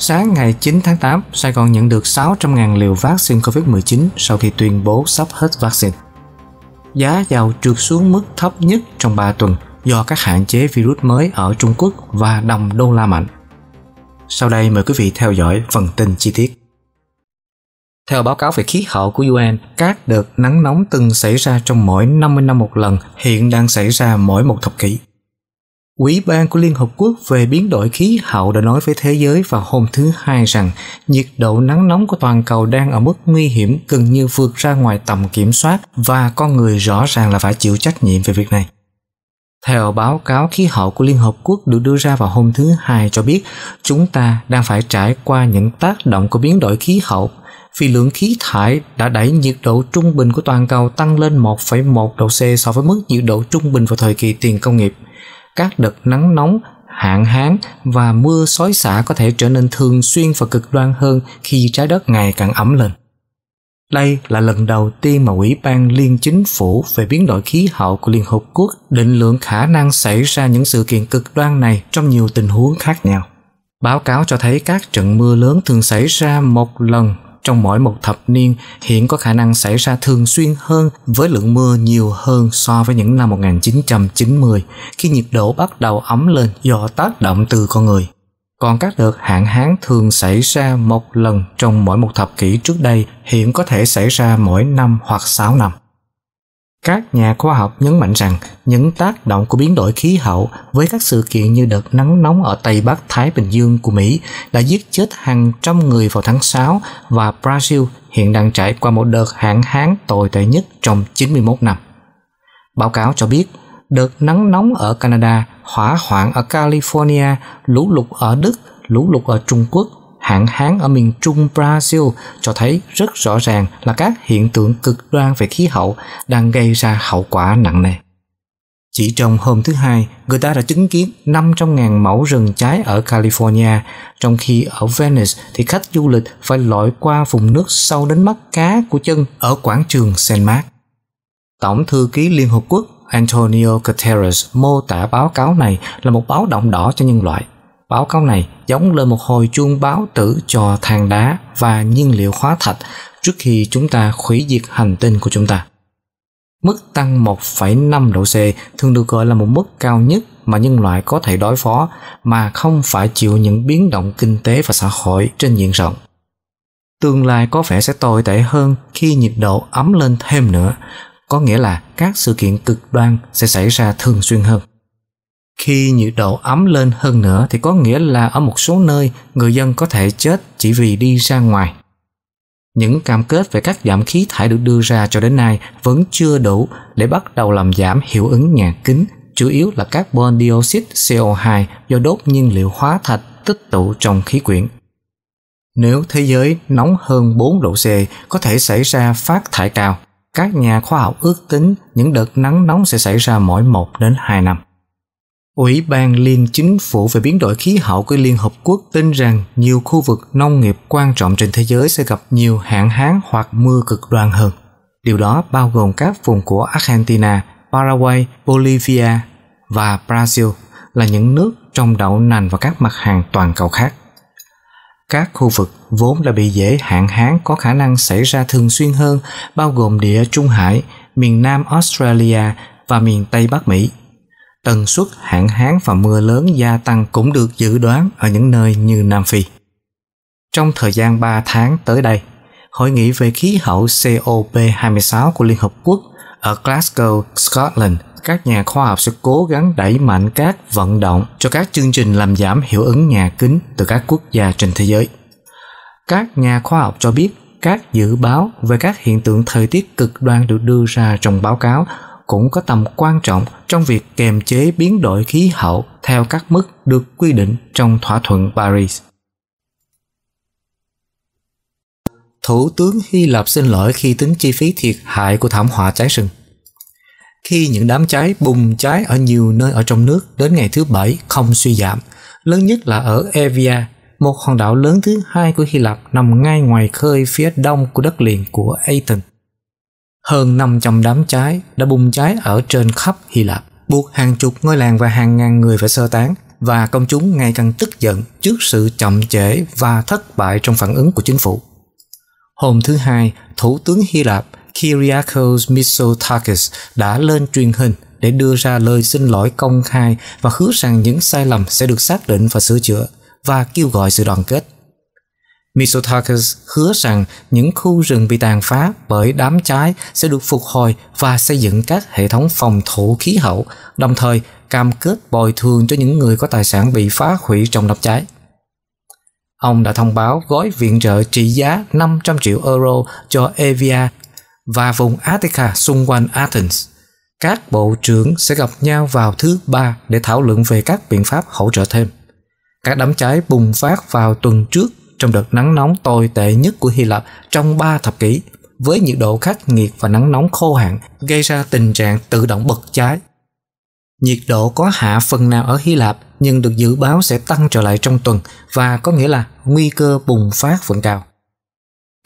Sáng ngày 9 tháng 8, Sài Gòn nhận được 600.000 liều vaccine COVID-19 sau khi tuyên bố sắp hết vaccine. Giá dầu trượt xuống mức thấp nhất trong 3 tuần do các hạn chế virus mới ở Trung Quốc và đồng đô la mạnh. Sau đây mời quý vị theo dõi phần tin chi tiết. Theo báo cáo về khí hậu của UN, các đợt nắng nóng từng xảy ra trong mỗi 50 năm một lần hiện đang xảy ra mỗi một thập kỷ. Ủy ban của Liên Hợp Quốc về biến đổi khí hậu đã nói với thế giới vào hôm thứ Hai rằng nhiệt độ nắng nóng của toàn cầu đang ở mức nguy hiểm gần như vượt ra ngoài tầm kiểm soát và con người rõ ràng là phải chịu trách nhiệm về việc này. Theo báo cáo khí hậu của Liên Hợp Quốc được đưa ra vào hôm thứ Hai cho biết, chúng ta đang phải trải qua những tác động của biến đổi khí hậu vì lượng khí thải đã đẩy nhiệt độ trung bình của toàn cầu tăng lên 1,1 độ C so với mức nhiệt độ trung bình vào thời kỳ tiền công nghiệp – các đợt nắng nóng hạn hán và mưa xối xả có thể trở nên thường xuyên và cực đoan hơn khi trái đất ngày càng ấm lên. Đây là lần đầu tiên mà Ủy ban Liên Chính phủ về biến đổi khí hậu của Liên Hợp Quốc định lượng khả năng xảy ra những sự kiện cực đoan này trong nhiều tình huống khác nhau. Báo cáo cho thấy các trận mưa lớn thường xảy ra một lần trong mỗi một thập niên hiện có khả năng xảy ra thường xuyên hơn với lượng mưa nhiều hơn so với những năm 1990 khi nhiệt độ bắt đầu ấm lên do tác động từ con người. Còn các đợt hạn hán thường xảy ra một lần trong mỗi một thập kỷ trước đây, hiện có thể xảy ra mỗi năm hoặc 6 năm. Các nhà khoa học nhấn mạnh rằng những tác động của biến đổi khí hậu với các sự kiện như đợt nắng nóng ở Tây Bắc Thái Bình Dương của Mỹ đã giết chết hàng trăm người vào tháng 6 và Brazil hiện đang trải qua một đợt hạn hán tồi tệ nhất trong 91 năm. Báo cáo cho biết, đợt nắng nóng ở Canada, hỏa hoạn ở California, lũ lụt ở Đức, lũ lụt ở Trung Quốc hạn hán ở miền Trung Brazil cho thấy rất rõ ràng là các hiện tượng cực đoan về khí hậu đang gây ra hậu quả nặng nề. Chỉ trong hôm thứ Hai, người ta đã chứng kiến 500.000 mẫu rừng cháy ở California, trong khi ở Venice thì khách du lịch phải lội qua vùng nước sâu đến mắt cá của chân ở quảng trường Saint Mark. Tổng thư ký Liên Hợp Quốc Antonio Guterres mô tả báo cáo này là một báo động đỏ cho nhân loại Báo cáo này giống lên một hồi chuông báo tử cho than đá và nhiên liệu hóa thạch trước khi chúng ta hủy diệt hành tinh của chúng ta. Mức tăng 1,5 độ C thường được gọi là một mức cao nhất mà nhân loại có thể đối phó mà không phải chịu những biến động kinh tế và xã hội trên diện rộng. Tương lai có vẻ sẽ tồi tệ hơn khi nhiệt độ ấm lên thêm nữa, có nghĩa là các sự kiện cực đoan sẽ xảy ra thường xuyên hơn. Khi nhiệt độ ấm lên hơn nữa thì có nghĩa là ở một số nơi người dân có thể chết chỉ vì đi ra ngoài. Những cam kết về các giảm khí thải được đưa ra cho đến nay vẫn chưa đủ để bắt đầu làm giảm hiệu ứng nhà kính, chủ yếu là carbon dioxide CO2 do đốt nhiên liệu hóa thạch tích tụ trong khí quyển. Nếu thế giới nóng hơn 4 độ C có thể xảy ra phát thải cao, các nhà khoa học ước tính những đợt nắng nóng sẽ xảy ra mỗi 1 đến 2 năm. Ủy ban Liên Chính phủ về biến đổi khí hậu của Liên Hợp Quốc tin rằng nhiều khu vực nông nghiệp quan trọng trên thế giới sẽ gặp nhiều hạn hán hoặc mưa cực đoan hơn. Điều đó bao gồm các vùng của Argentina, Paraguay, Bolivia và Brazil là những nước trong đậu nành và các mặt hàng toàn cầu khác. Các khu vực vốn đã bị dễ hạn hán có khả năng xảy ra thường xuyên hơn, bao gồm địa Trung Hải, miền Nam Australia và miền Tây Bắc Mỹ tần suất hạn hán và mưa lớn gia tăng cũng được dự đoán ở những nơi như Nam Phi. Trong thời gian 3 tháng tới đây, Hội nghị về khí hậu COP26 của Liên Hợp Quốc ở Glasgow, Scotland, các nhà khoa học sẽ cố gắng đẩy mạnh các vận động cho các chương trình làm giảm hiệu ứng nhà kính từ các quốc gia trên thế giới. Các nhà khoa học cho biết các dự báo về các hiện tượng thời tiết cực đoan được đưa ra trong báo cáo cũng có tầm quan trọng trong việc kiềm chế biến đổi khí hậu theo các mức được quy định trong thỏa thuận Paris. Thủ tướng Hy Lạp xin lỗi khi tính chi phí thiệt hại của thảm họa cháy rừng. Khi những đám cháy bùng cháy ở nhiều nơi ở trong nước đến ngày thứ Bảy không suy giảm, lớn nhất là ở Evia, một hòn đảo lớn thứ hai của Hy Lạp nằm ngay ngoài khơi phía đông của đất liền của Athens. Hơn 500 đám cháy đã bùng cháy ở trên khắp Hy Lạp, buộc hàng chục ngôi làng và hàng ngàn người phải sơ tán và công chúng ngày càng tức giận trước sự chậm trễ và thất bại trong phản ứng của chính phủ. Hôm thứ Hai, Thủ tướng Hy Lạp Kyriakos Mitsotakis đã lên truyền hình để đưa ra lời xin lỗi công khai và hứa rằng những sai lầm sẽ được xác định và sửa chữa và kêu gọi sự đoàn kết. Mitsotakis hứa rằng những khu rừng bị tàn phá bởi đám cháy sẽ được phục hồi và xây dựng các hệ thống phòng thủ khí hậu, đồng thời cam kết bồi thường cho những người có tài sản bị phá hủy trong đám cháy. Ông đã thông báo gói viện trợ trị giá 500 triệu euro cho Evia và vùng Attica xung quanh Athens. Các bộ trưởng sẽ gặp nhau vào thứ ba để thảo luận về các biện pháp hỗ trợ thêm. Các đám cháy bùng phát vào tuần trước trong đợt nắng nóng tồi tệ nhất của Hy Lạp trong 3 thập kỷ, với nhiệt độ khắc nghiệt và nắng nóng khô hạn gây ra tình trạng tự động bật cháy. Nhiệt độ có hạ phần nào ở Hy Lạp nhưng được dự báo sẽ tăng trở lại trong tuần và có nghĩa là nguy cơ bùng phát vẫn cao.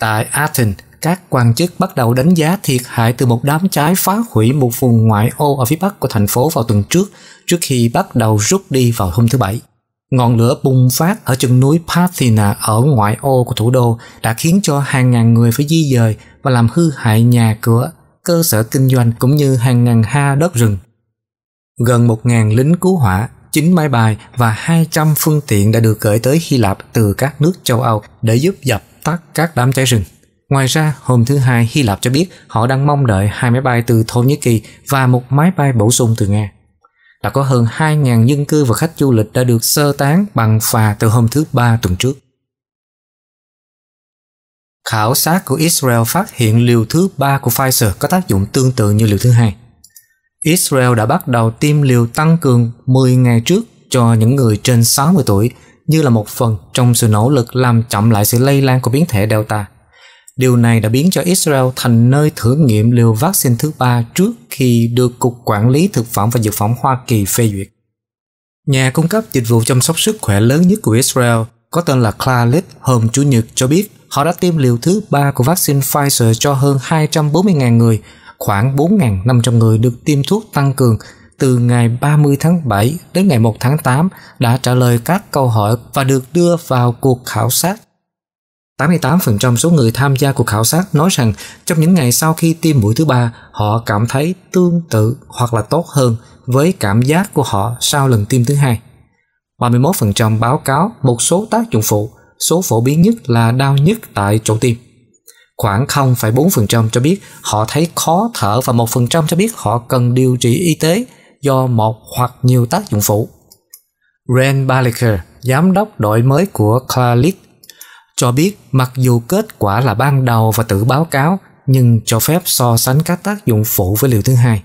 Tại Athens, các quan chức bắt đầu đánh giá thiệt hại từ một đám cháy phá hủy một vùng ngoại ô ở phía bắc của thành phố vào tuần trước, trước khi bắt đầu rút đi vào hôm thứ Bảy. Ngọn lửa bùng phát ở chân núi Pathina ở ngoại ô của thủ đô đã khiến cho hàng ngàn người phải di dời và làm hư hại nhà cửa, cơ sở kinh doanh cũng như hàng ngàn ha đất rừng. Gần 1.000 lính cứu hỏa, 9 máy bay và 200 phương tiện đã được gửi tới Hy Lạp từ các nước châu Âu để giúp dập tắt các đám cháy rừng. Ngoài ra, hôm thứ Hai, Hy Lạp cho biết họ đang mong đợi hai máy bay từ Thổ Nhĩ Kỳ và một máy bay bổ sung từ Nga đã có hơn 2.000 dân cư và khách du lịch đã được sơ tán bằng phà từ hôm thứ Ba tuần trước. Khảo sát của Israel phát hiện liều thứ ba của Pfizer có tác dụng tương tự như liều thứ hai. Israel đã bắt đầu tiêm liều tăng cường 10 ngày trước cho những người trên 60 tuổi như là một phần trong sự nỗ lực làm chậm lại sự lây lan của biến thể Delta. Điều này đã biến cho Israel thành nơi thử nghiệm liều vaccine thứ ba trước khi được Cục Quản lý Thực phẩm và Dược phẩm Hoa Kỳ phê duyệt. Nhà cung cấp dịch vụ chăm sóc sức khỏe lớn nhất của Israel có tên là Clalit hôm Chủ nhật cho biết họ đã tiêm liều thứ ba của vaccine Pfizer cho hơn 240.000 người, khoảng 4.500 người được tiêm thuốc tăng cường từ ngày 30 tháng 7 đến ngày 1 tháng 8 đã trả lời các câu hỏi và được đưa vào cuộc khảo sát 88% số người tham gia cuộc khảo sát nói rằng trong những ngày sau khi tiêm mũi thứ ba, họ cảm thấy tương tự hoặc là tốt hơn với cảm giác của họ sau lần tiêm thứ hai. 31% báo cáo một số tác dụng phụ, số phổ biến nhất là đau nhức tại chỗ tiêm. Khoảng 0,4% cho biết họ thấy khó thở và 1% cho biết họ cần điều trị y tế do một hoặc nhiều tác dụng phụ. Ren Baliker, giám đốc đổi mới của Clalit cho biết mặc dù kết quả là ban đầu và tự báo cáo nhưng cho phép so sánh các tác dụng phụ với liều thứ hai.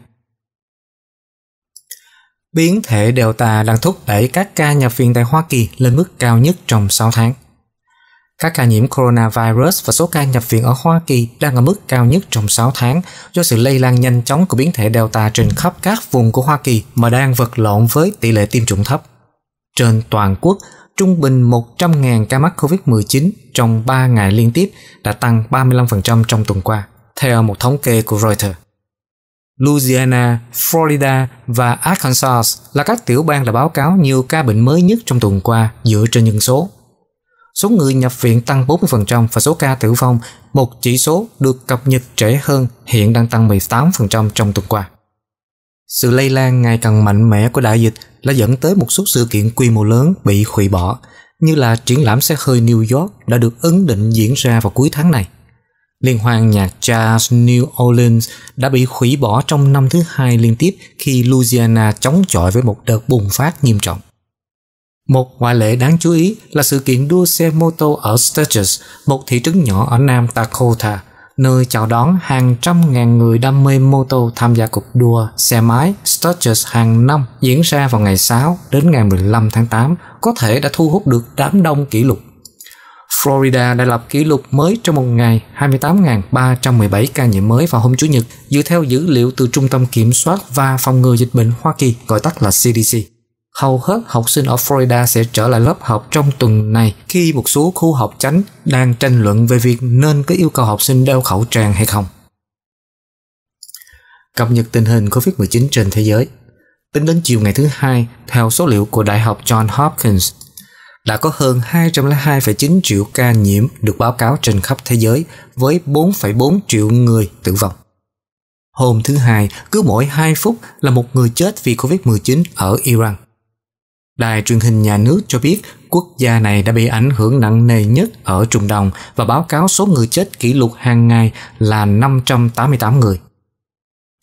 Biến thể Delta đang thúc đẩy các ca nhập viện tại Hoa Kỳ lên mức cao nhất trong 6 tháng. Các ca nhiễm coronavirus và số ca nhập viện ở Hoa Kỳ đang ở mức cao nhất trong 6 tháng do sự lây lan nhanh chóng của biến thể Delta trên khắp các vùng của Hoa Kỳ mà đang vật lộn với tỷ lệ tiêm chủng thấp. Trên toàn quốc, trung bình 100.000 ca mắc COVID-19 trong 3 ngày liên tiếp đã tăng 35% trong tuần qua, theo một thống kê của Reuters. Louisiana, Florida và Arkansas là các tiểu bang đã báo cáo nhiều ca bệnh mới nhất trong tuần qua dựa trên dân số. Số người nhập viện tăng 40% và số ca tử vong, một chỉ số được cập nhật trễ hơn, hiện đang tăng 18% trong tuần qua. Sự lây lan ngày càng mạnh mẽ của đại dịch đã dẫn tới một số sự kiện quy mô lớn bị hủy bỏ, như là triển lãm xe hơi New York đã được ấn định diễn ra vào cuối tháng này. Liên hoan nhạc jazz New Orleans đã bị hủy bỏ trong năm thứ hai liên tiếp khi Louisiana chống chọi với một đợt bùng phát nghiêm trọng. Một ngoại lệ đáng chú ý là sự kiện đua xe mô tô ở Sturgis, một thị trấn nhỏ ở Nam Dakota, nơi chào đón hàng trăm ngàn người đam mê mô tô tham gia cuộc đua xe máy Sturgis hàng năm diễn ra vào ngày 6 đến ngày 15 tháng 8 có thể đã thu hút được đám đông kỷ lục. Florida đã lập kỷ lục mới trong một ngày 28.317 ca nhiễm mới vào hôm Chủ nhật dựa theo dữ liệu từ Trung tâm Kiểm soát và Phòng ngừa Dịch bệnh Hoa Kỳ, gọi tắt là CDC. Hầu hết học sinh ở Florida sẽ trở lại lớp học trong tuần này khi một số khu học chánh đang tranh luận về việc nên có yêu cầu học sinh đeo khẩu trang hay không. Cập nhật tình hình COVID-19 trên thế giới Tính đến chiều ngày thứ hai, theo số liệu của Đại học John Hopkins, đã có hơn 202,9 triệu ca nhiễm được báo cáo trên khắp thế giới với 4,4 triệu người tử vong. Hôm thứ Hai, cứ mỗi 2 phút là một người chết vì COVID-19 ở Iran. Đài truyền hình nhà nước cho biết quốc gia này đã bị ảnh hưởng nặng nề nhất ở Trung Đông và báo cáo số người chết kỷ lục hàng ngày là 588 người.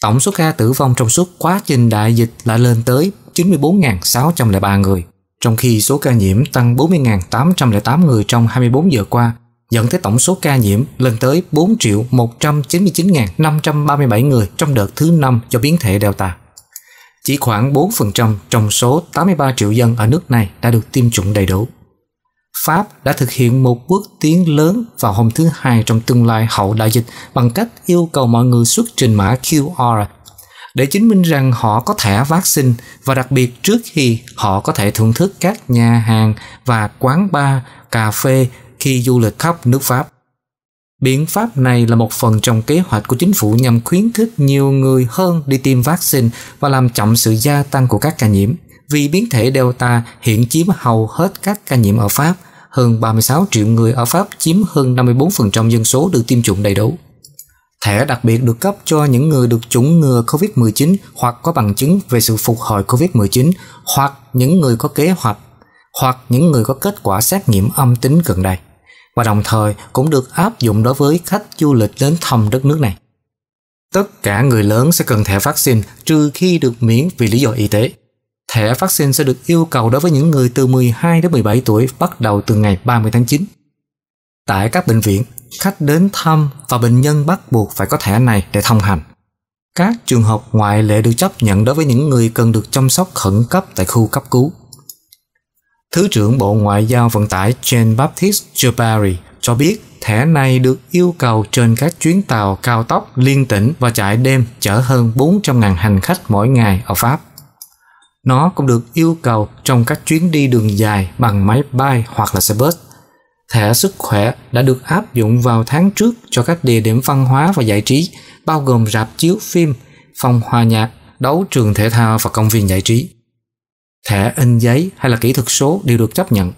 Tổng số ca tử vong trong suốt quá trình đại dịch là lên tới 94.603 người, trong khi số ca nhiễm tăng 40.808 người trong 24 giờ qua, dẫn tới tổng số ca nhiễm lên tới 4.199.537 người trong đợt thứ năm do biến thể Delta chỉ khoảng 4% trong số 83 triệu dân ở nước này đã được tiêm chủng đầy đủ. Pháp đã thực hiện một bước tiến lớn vào hôm thứ Hai trong tương lai hậu đại dịch bằng cách yêu cầu mọi người xuất trình mã QR để chứng minh rằng họ có thẻ vaccine và đặc biệt trước khi họ có thể thưởng thức các nhà hàng và quán bar, cà phê khi du lịch khắp nước Pháp. Biện pháp này là một phần trong kế hoạch của chính phủ nhằm khuyến khích nhiều người hơn đi tiêm vaccine và làm chậm sự gia tăng của các ca nhiễm, vì biến thể Delta hiện chiếm hầu hết các ca nhiễm ở Pháp. Hơn 36 triệu người ở Pháp chiếm hơn 54% dân số được tiêm chủng đầy đủ. Thẻ đặc biệt được cấp cho những người được chủng ngừa COVID-19 hoặc có bằng chứng về sự phục hồi COVID-19 hoặc những người có kế hoạch hoặc những người có kết quả xét nghiệm âm tính gần đây và đồng thời cũng được áp dụng đối với khách du lịch đến thăm đất nước này. Tất cả người lớn sẽ cần thẻ vaccine trừ khi được miễn vì lý do y tế. Thẻ vaccine sẽ được yêu cầu đối với những người từ 12 đến 17 tuổi bắt đầu từ ngày 30 tháng 9. Tại các bệnh viện, khách đến thăm và bệnh nhân bắt buộc phải có thẻ này để thông hành. Các trường hợp ngoại lệ được chấp nhận đối với những người cần được chăm sóc khẩn cấp tại khu cấp cứu. Thứ trưởng Bộ Ngoại giao Vận tải Jean-Baptiste Jabari cho biết thẻ này được yêu cầu trên các chuyến tàu cao tốc liên tỉnh và chạy đêm chở hơn 400.000 hành khách mỗi ngày ở Pháp. Nó cũng được yêu cầu trong các chuyến đi đường dài bằng máy bay hoặc là xe bus. Thẻ sức khỏe đã được áp dụng vào tháng trước cho các địa điểm văn hóa và giải trí, bao gồm rạp chiếu phim, phòng hòa nhạc, đấu trường thể thao và công viên giải trí thẻ in giấy hay là kỹ thuật số đều được chấp nhận.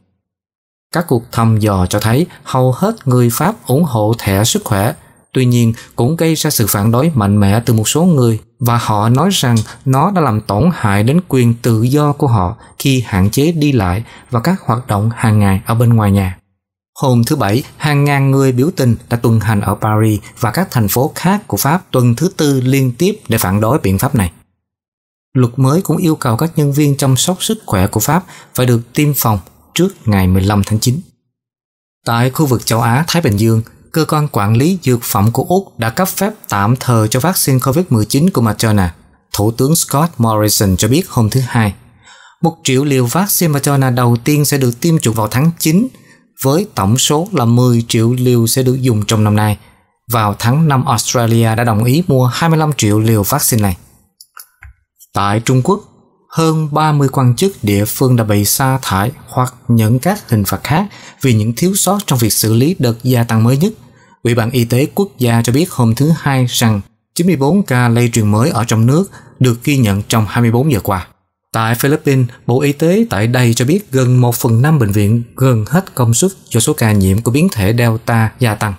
Các cuộc thăm dò cho thấy hầu hết người Pháp ủng hộ thẻ sức khỏe, tuy nhiên cũng gây ra sự phản đối mạnh mẽ từ một số người và họ nói rằng nó đã làm tổn hại đến quyền tự do của họ khi hạn chế đi lại và các hoạt động hàng ngày ở bên ngoài nhà. Hôm thứ Bảy, hàng ngàn người biểu tình đã tuần hành ở Paris và các thành phố khác của Pháp tuần thứ tư liên tiếp để phản đối biện pháp này. Luật mới cũng yêu cầu các nhân viên chăm sóc sức khỏe của Pháp phải được tiêm phòng trước ngày 15 tháng 9. Tại khu vực châu Á Thái Bình Dương, cơ quan quản lý dược phẩm của Úc đã cấp phép tạm thời cho vaccine COVID-19 của Moderna. Thủ tướng Scott Morrison cho biết hôm thứ Hai, một triệu liều vaccine Moderna đầu tiên sẽ được tiêm chủng vào tháng 9, với tổng số là 10 triệu liều sẽ được dùng trong năm nay. Vào tháng 5, Australia đã đồng ý mua 25 triệu liều vaccine này. Tại Trung Quốc, hơn 30 quan chức địa phương đã bị sa thải hoặc nhận các hình phạt khác vì những thiếu sót trong việc xử lý đợt gia tăng mới nhất. Ủy ban Y tế Quốc gia cho biết hôm thứ Hai rằng 94 ca lây truyền mới ở trong nước được ghi nhận trong 24 giờ qua. Tại Philippines, Bộ Y tế tại đây cho biết gần 1 phần 5 bệnh viện gần hết công suất do số ca nhiễm của biến thể Delta gia tăng.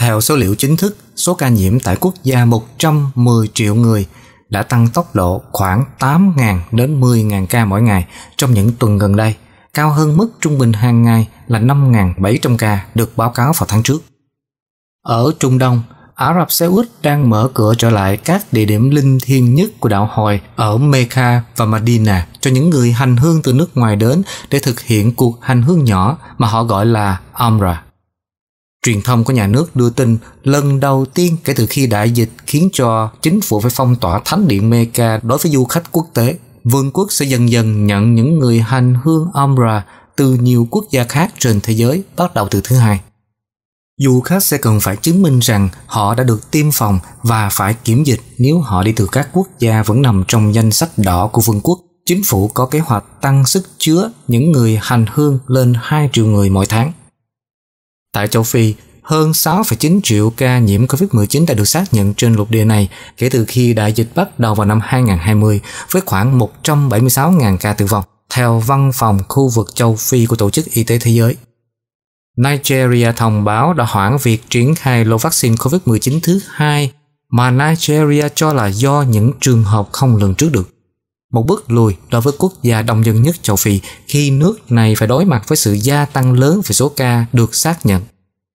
Theo số liệu chính thức, số ca nhiễm tại quốc gia 110 triệu người – đã tăng tốc độ khoảng 8.000 đến 10.000 ca mỗi ngày trong những tuần gần đây, cao hơn mức trung bình hàng ngày là 5.700 ca được báo cáo vào tháng trước. Ở Trung Đông, Ả Rập Xê Út đang mở cửa trở lại các địa điểm linh thiêng nhất của đạo hồi ở Mecca và Medina cho những người hành hương từ nước ngoài đến để thực hiện cuộc hành hương nhỏ mà họ gọi là Umrah. Truyền thông của nhà nước đưa tin lần đầu tiên kể từ khi đại dịch khiến cho chính phủ phải phong tỏa thánh điện Mecca đối với du khách quốc tế. Vương quốc sẽ dần dần nhận những người hành hương Umrah từ nhiều quốc gia khác trên thế giới bắt đầu từ thứ hai. Du khách sẽ cần phải chứng minh rằng họ đã được tiêm phòng và phải kiểm dịch nếu họ đi từ các quốc gia vẫn nằm trong danh sách đỏ của vương quốc. Chính phủ có kế hoạch tăng sức chứa những người hành hương lên 2 triệu người mỗi tháng. Tại châu Phi, hơn 6,9 triệu ca nhiễm COVID-19 đã được xác nhận trên lục địa này kể từ khi đại dịch bắt đầu vào năm 2020 với khoảng 176.000 ca tử vong, theo văn phòng khu vực châu Phi của Tổ chức Y tế Thế giới. Nigeria thông báo đã hoãn việc triển khai lô vaccine COVID-19 thứ hai mà Nigeria cho là do những trường hợp không lường trước được một bước lùi đối với quốc gia đông dân nhất châu Phi khi nước này phải đối mặt với sự gia tăng lớn về số ca được xác nhận.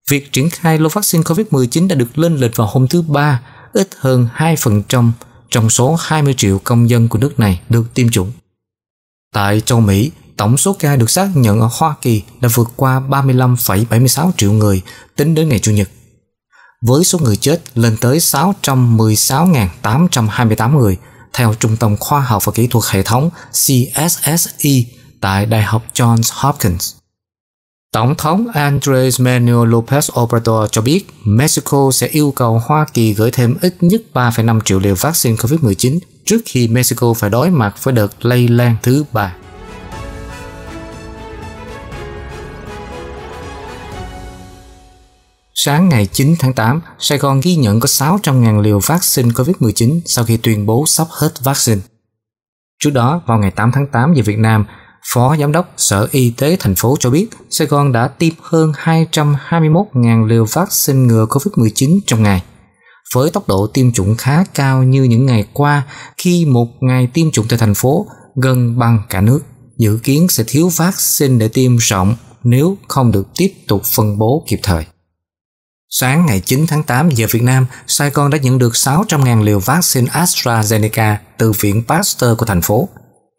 Việc triển khai lô vaccine COVID-19 đã được lên lịch vào hôm thứ Ba, ít hơn 2% trong số 20 triệu công dân của nước này được tiêm chủng. Tại châu Mỹ, tổng số ca được xác nhận ở Hoa Kỳ đã vượt qua 35,76 triệu người tính đến ngày Chủ nhật. Với số người chết lên tới 616.828 người, theo Trung tâm Khoa học và Kỹ thuật Hệ thống CSSE tại Đại học Johns Hopkins. Tổng thống Andrés Manuel López Obrador cho biết Mexico sẽ yêu cầu Hoa Kỳ gửi thêm ít nhất 3,5 triệu liều vaccine COVID-19 trước khi Mexico phải đối mặt với đợt lây lan thứ ba. Sáng ngày 9 tháng 8, Sài Gòn ghi nhận có 600.000 liều vaccine COVID-19 sau khi tuyên bố sắp hết vaccine. Trước đó, vào ngày 8 tháng 8 về Việt Nam, Phó Giám đốc Sở Y tế thành phố cho biết Sài Gòn đã tiêm hơn 221.000 liều vaccine ngừa COVID-19 trong ngày. Với tốc độ tiêm chủng khá cao như những ngày qua khi một ngày tiêm chủng tại thành phố gần bằng cả nước, dự kiến sẽ thiếu vaccine để tiêm rộng nếu không được tiếp tục phân bố kịp thời. Sáng ngày 9 tháng 8 giờ Việt Nam, Sài Gòn đã nhận được 600.000 liều vaccine AstraZeneca từ Viện Pasteur của thành phố.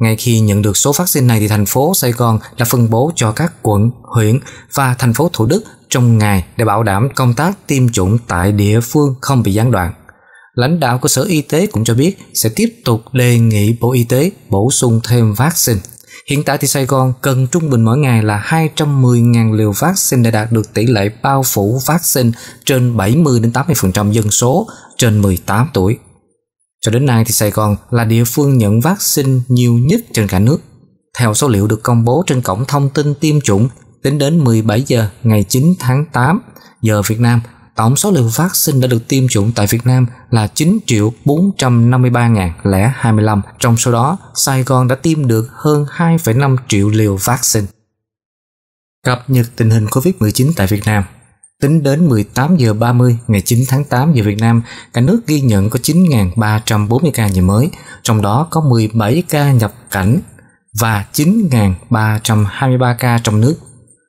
Ngay khi nhận được số vaccine này thì thành phố Sài Gòn đã phân bố cho các quận, huyện và thành phố Thủ Đức trong ngày để bảo đảm công tác tiêm chủng tại địa phương không bị gián đoạn. Lãnh đạo của Sở Y tế cũng cho biết sẽ tiếp tục đề nghị Bộ Y tế bổ sung thêm vaccine. Hiện tại thì Sài Gòn cần trung bình mỗi ngày là 210.000 liều vaccine để đạt được tỷ lệ bao phủ vaccine trên 70-80% đến dân số trên 18 tuổi. Cho đến nay thì Sài Gòn là địa phương nhận vaccine nhiều nhất trên cả nước. Theo số liệu được công bố trên cổng thông tin tiêm chủng tính đến 17 giờ ngày 9 tháng 8 giờ Việt Nam Tổng số liều vaccine đã được tiêm chủng tại Việt Nam là 9 triệu 453.025, trong số đó Sài Gòn đã tiêm được hơn 2,5 triệu liều vaccine. Cập nhật tình hình COVID-19 tại Việt Nam Tính đến 18 giờ 30 ngày 9 tháng 8 giờ Việt Nam, cả nước ghi nhận có 9.340 ca nhiễm mới, trong đó có 17 ca nhập cảnh và 9.323 ca trong nước.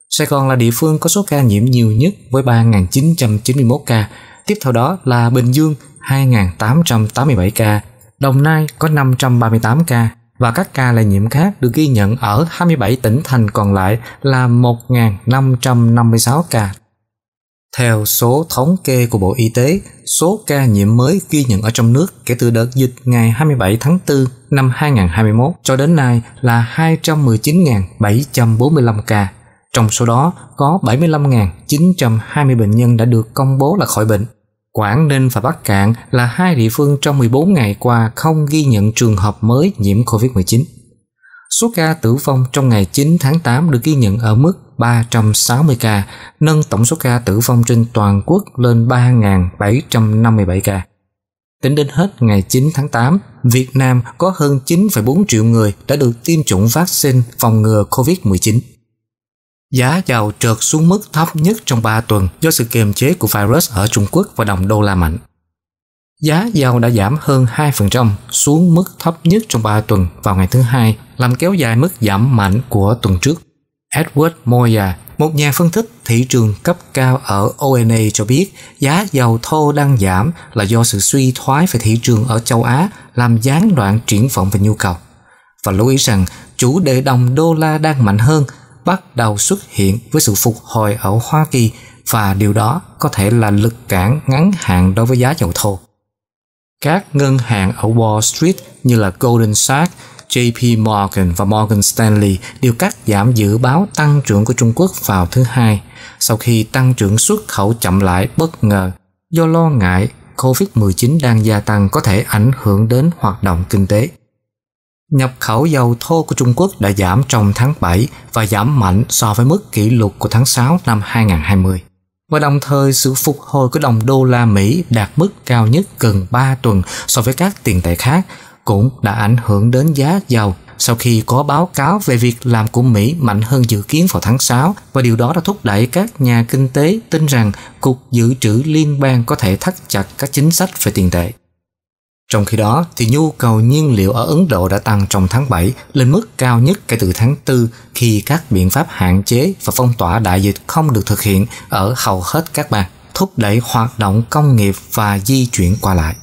Sài Gòn là địa phương có số ca nhiễm nhiều nhất với 3.991 ca, tiếp theo đó là Bình Dương 2.887 ca, Đồng Nai có 538 ca và các ca lây nhiễm khác được ghi nhận ở 27 tỉnh thành còn lại là 1.556 ca. Theo số thống kê của Bộ Y tế, số ca nhiễm mới ghi nhận ở trong nước kể từ đợt dịch ngày 27 tháng 4 năm 2021 cho đến nay là 219.745 ca. Trong số đó có 75.920 bệnh nhân đã được công bố là khỏi bệnh. Quảng Ninh và Bắc Cạn là hai địa phương trong 14 ngày qua không ghi nhận trường hợp mới nhiễm COVID-19. Số ca tử vong trong ngày 9 tháng 8 được ghi nhận ở mức 360 ca, nâng tổng số ca tử vong trên toàn quốc lên 3.757 ca. Tính đến hết ngày 9 tháng 8, Việt Nam có hơn 9,4 triệu người đã được tiêm chủng vaccine phòng ngừa COVID-19. Giá dầu trượt xuống mức thấp nhất trong 3 tuần do sự kiềm chế của virus ở Trung Quốc và đồng đô la mạnh. Giá dầu đã giảm hơn 2% xuống mức thấp nhất trong 3 tuần vào ngày thứ hai, làm kéo dài mức giảm mạnh của tuần trước. Edward Moya, một nhà phân tích thị trường cấp cao ở ONA cho biết giá dầu thô đang giảm là do sự suy thoái về thị trường ở châu Á làm gián đoạn triển vọng về nhu cầu. Và lưu ý rằng chủ đề đồng đô la đang mạnh hơn bắt đầu xuất hiện với sự phục hồi ở Hoa Kỳ và điều đó có thể là lực cản ngắn hạn đối với giá dầu thô. Các ngân hàng ở Wall Street như là Goldman Sachs, JP Morgan và Morgan Stanley đều cắt giảm dự báo tăng trưởng của Trung Quốc vào thứ hai sau khi tăng trưởng xuất khẩu chậm lại bất ngờ do lo ngại COVID-19 đang gia tăng có thể ảnh hưởng đến hoạt động kinh tế. Nhập khẩu dầu thô của Trung Quốc đã giảm trong tháng 7 và giảm mạnh so với mức kỷ lục của tháng 6 năm 2020. Và đồng thời sự phục hồi của đồng đô la Mỹ đạt mức cao nhất gần 3 tuần so với các tiền tệ khác cũng đã ảnh hưởng đến giá dầu sau khi có báo cáo về việc làm của Mỹ mạnh hơn dự kiến vào tháng 6 và điều đó đã thúc đẩy các nhà kinh tế tin rằng Cục Dự trữ Liên bang có thể thắt chặt các chính sách về tiền tệ. Trong khi đó, thì nhu cầu nhiên liệu ở Ấn Độ đã tăng trong tháng 7 lên mức cao nhất kể từ tháng 4 khi các biện pháp hạn chế và phong tỏa đại dịch không được thực hiện ở hầu hết các bang, thúc đẩy hoạt động công nghiệp và di chuyển qua lại.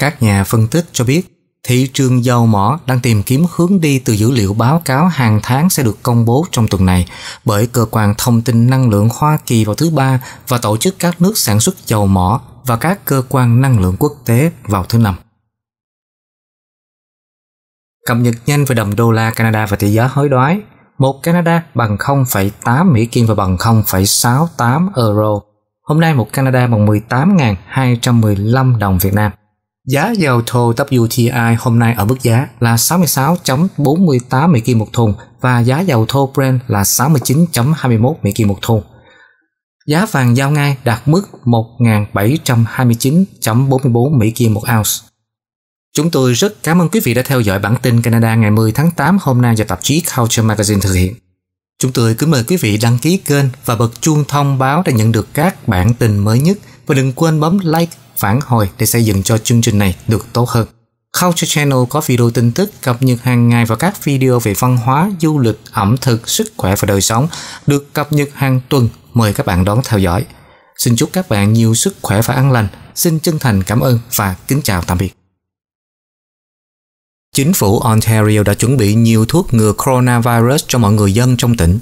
Các nhà phân tích cho biết, thị trường dầu mỏ đang tìm kiếm hướng đi từ dữ liệu báo cáo hàng tháng sẽ được công bố trong tuần này bởi cơ quan thông tin năng lượng Hoa Kỳ vào thứ ba và tổ chức các nước sản xuất dầu mỏ và các cơ quan năng lượng quốc tế vào thứ năm. Cập nhật nhanh về đồng đô la Canada và tỷ giá hối đoái. Một Canada bằng 0,8 Mỹ Kim và bằng 0,68 euro. Hôm nay một Canada bằng 18.215 đồng Việt Nam. Giá dầu thô WTI hôm nay ở mức giá là 66.48 Mỹ Kim một thùng và giá dầu thô Brent là 69.21 Mỹ Kim một thùng. Giá vàng giao ngay đạt mức 1.729.44 Mỹ Kim một ounce. Chúng tôi rất cảm ơn quý vị đã theo dõi bản tin Canada ngày 10 tháng 8 hôm nay do tạp chí Culture Magazine thực hiện. Chúng tôi kính mời quý vị đăng ký kênh và bật chuông thông báo để nhận được các bản tin mới nhất và đừng quên bấm like, phản hồi để xây dựng cho chương trình này được tốt hơn. Culture Channel có video tin tức cập nhật hàng ngày và các video về văn hóa, du lịch, ẩm thực, sức khỏe và đời sống được cập nhật hàng tuần mời các bạn đón theo dõi. Xin chúc các bạn nhiều sức khỏe và an lành. Xin chân thành cảm ơn và kính chào tạm biệt. Chính phủ Ontario đã chuẩn bị nhiều thuốc ngừa coronavirus cho mọi người dân trong tỉnh.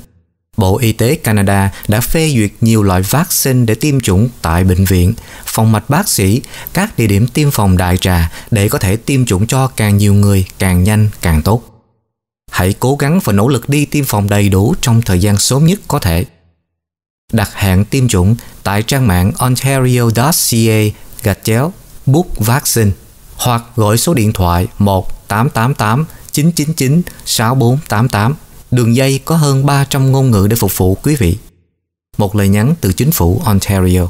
Bộ Y tế Canada đã phê duyệt nhiều loại vaccine để tiêm chủng tại bệnh viện, phòng mạch bác sĩ, các địa điểm tiêm phòng đại trà để có thể tiêm chủng cho càng nhiều người càng nhanh càng tốt. Hãy cố gắng và nỗ lực đi tiêm phòng đầy đủ trong thời gian sớm nhất có thể đặt hẹn tiêm chủng tại trang mạng ontario.ca gạch chéo book vaccine hoặc gọi số điện thoại 1888 999 6488. Đường dây có hơn 300 ngôn ngữ để phục vụ quý vị. Một lời nhắn từ chính phủ Ontario.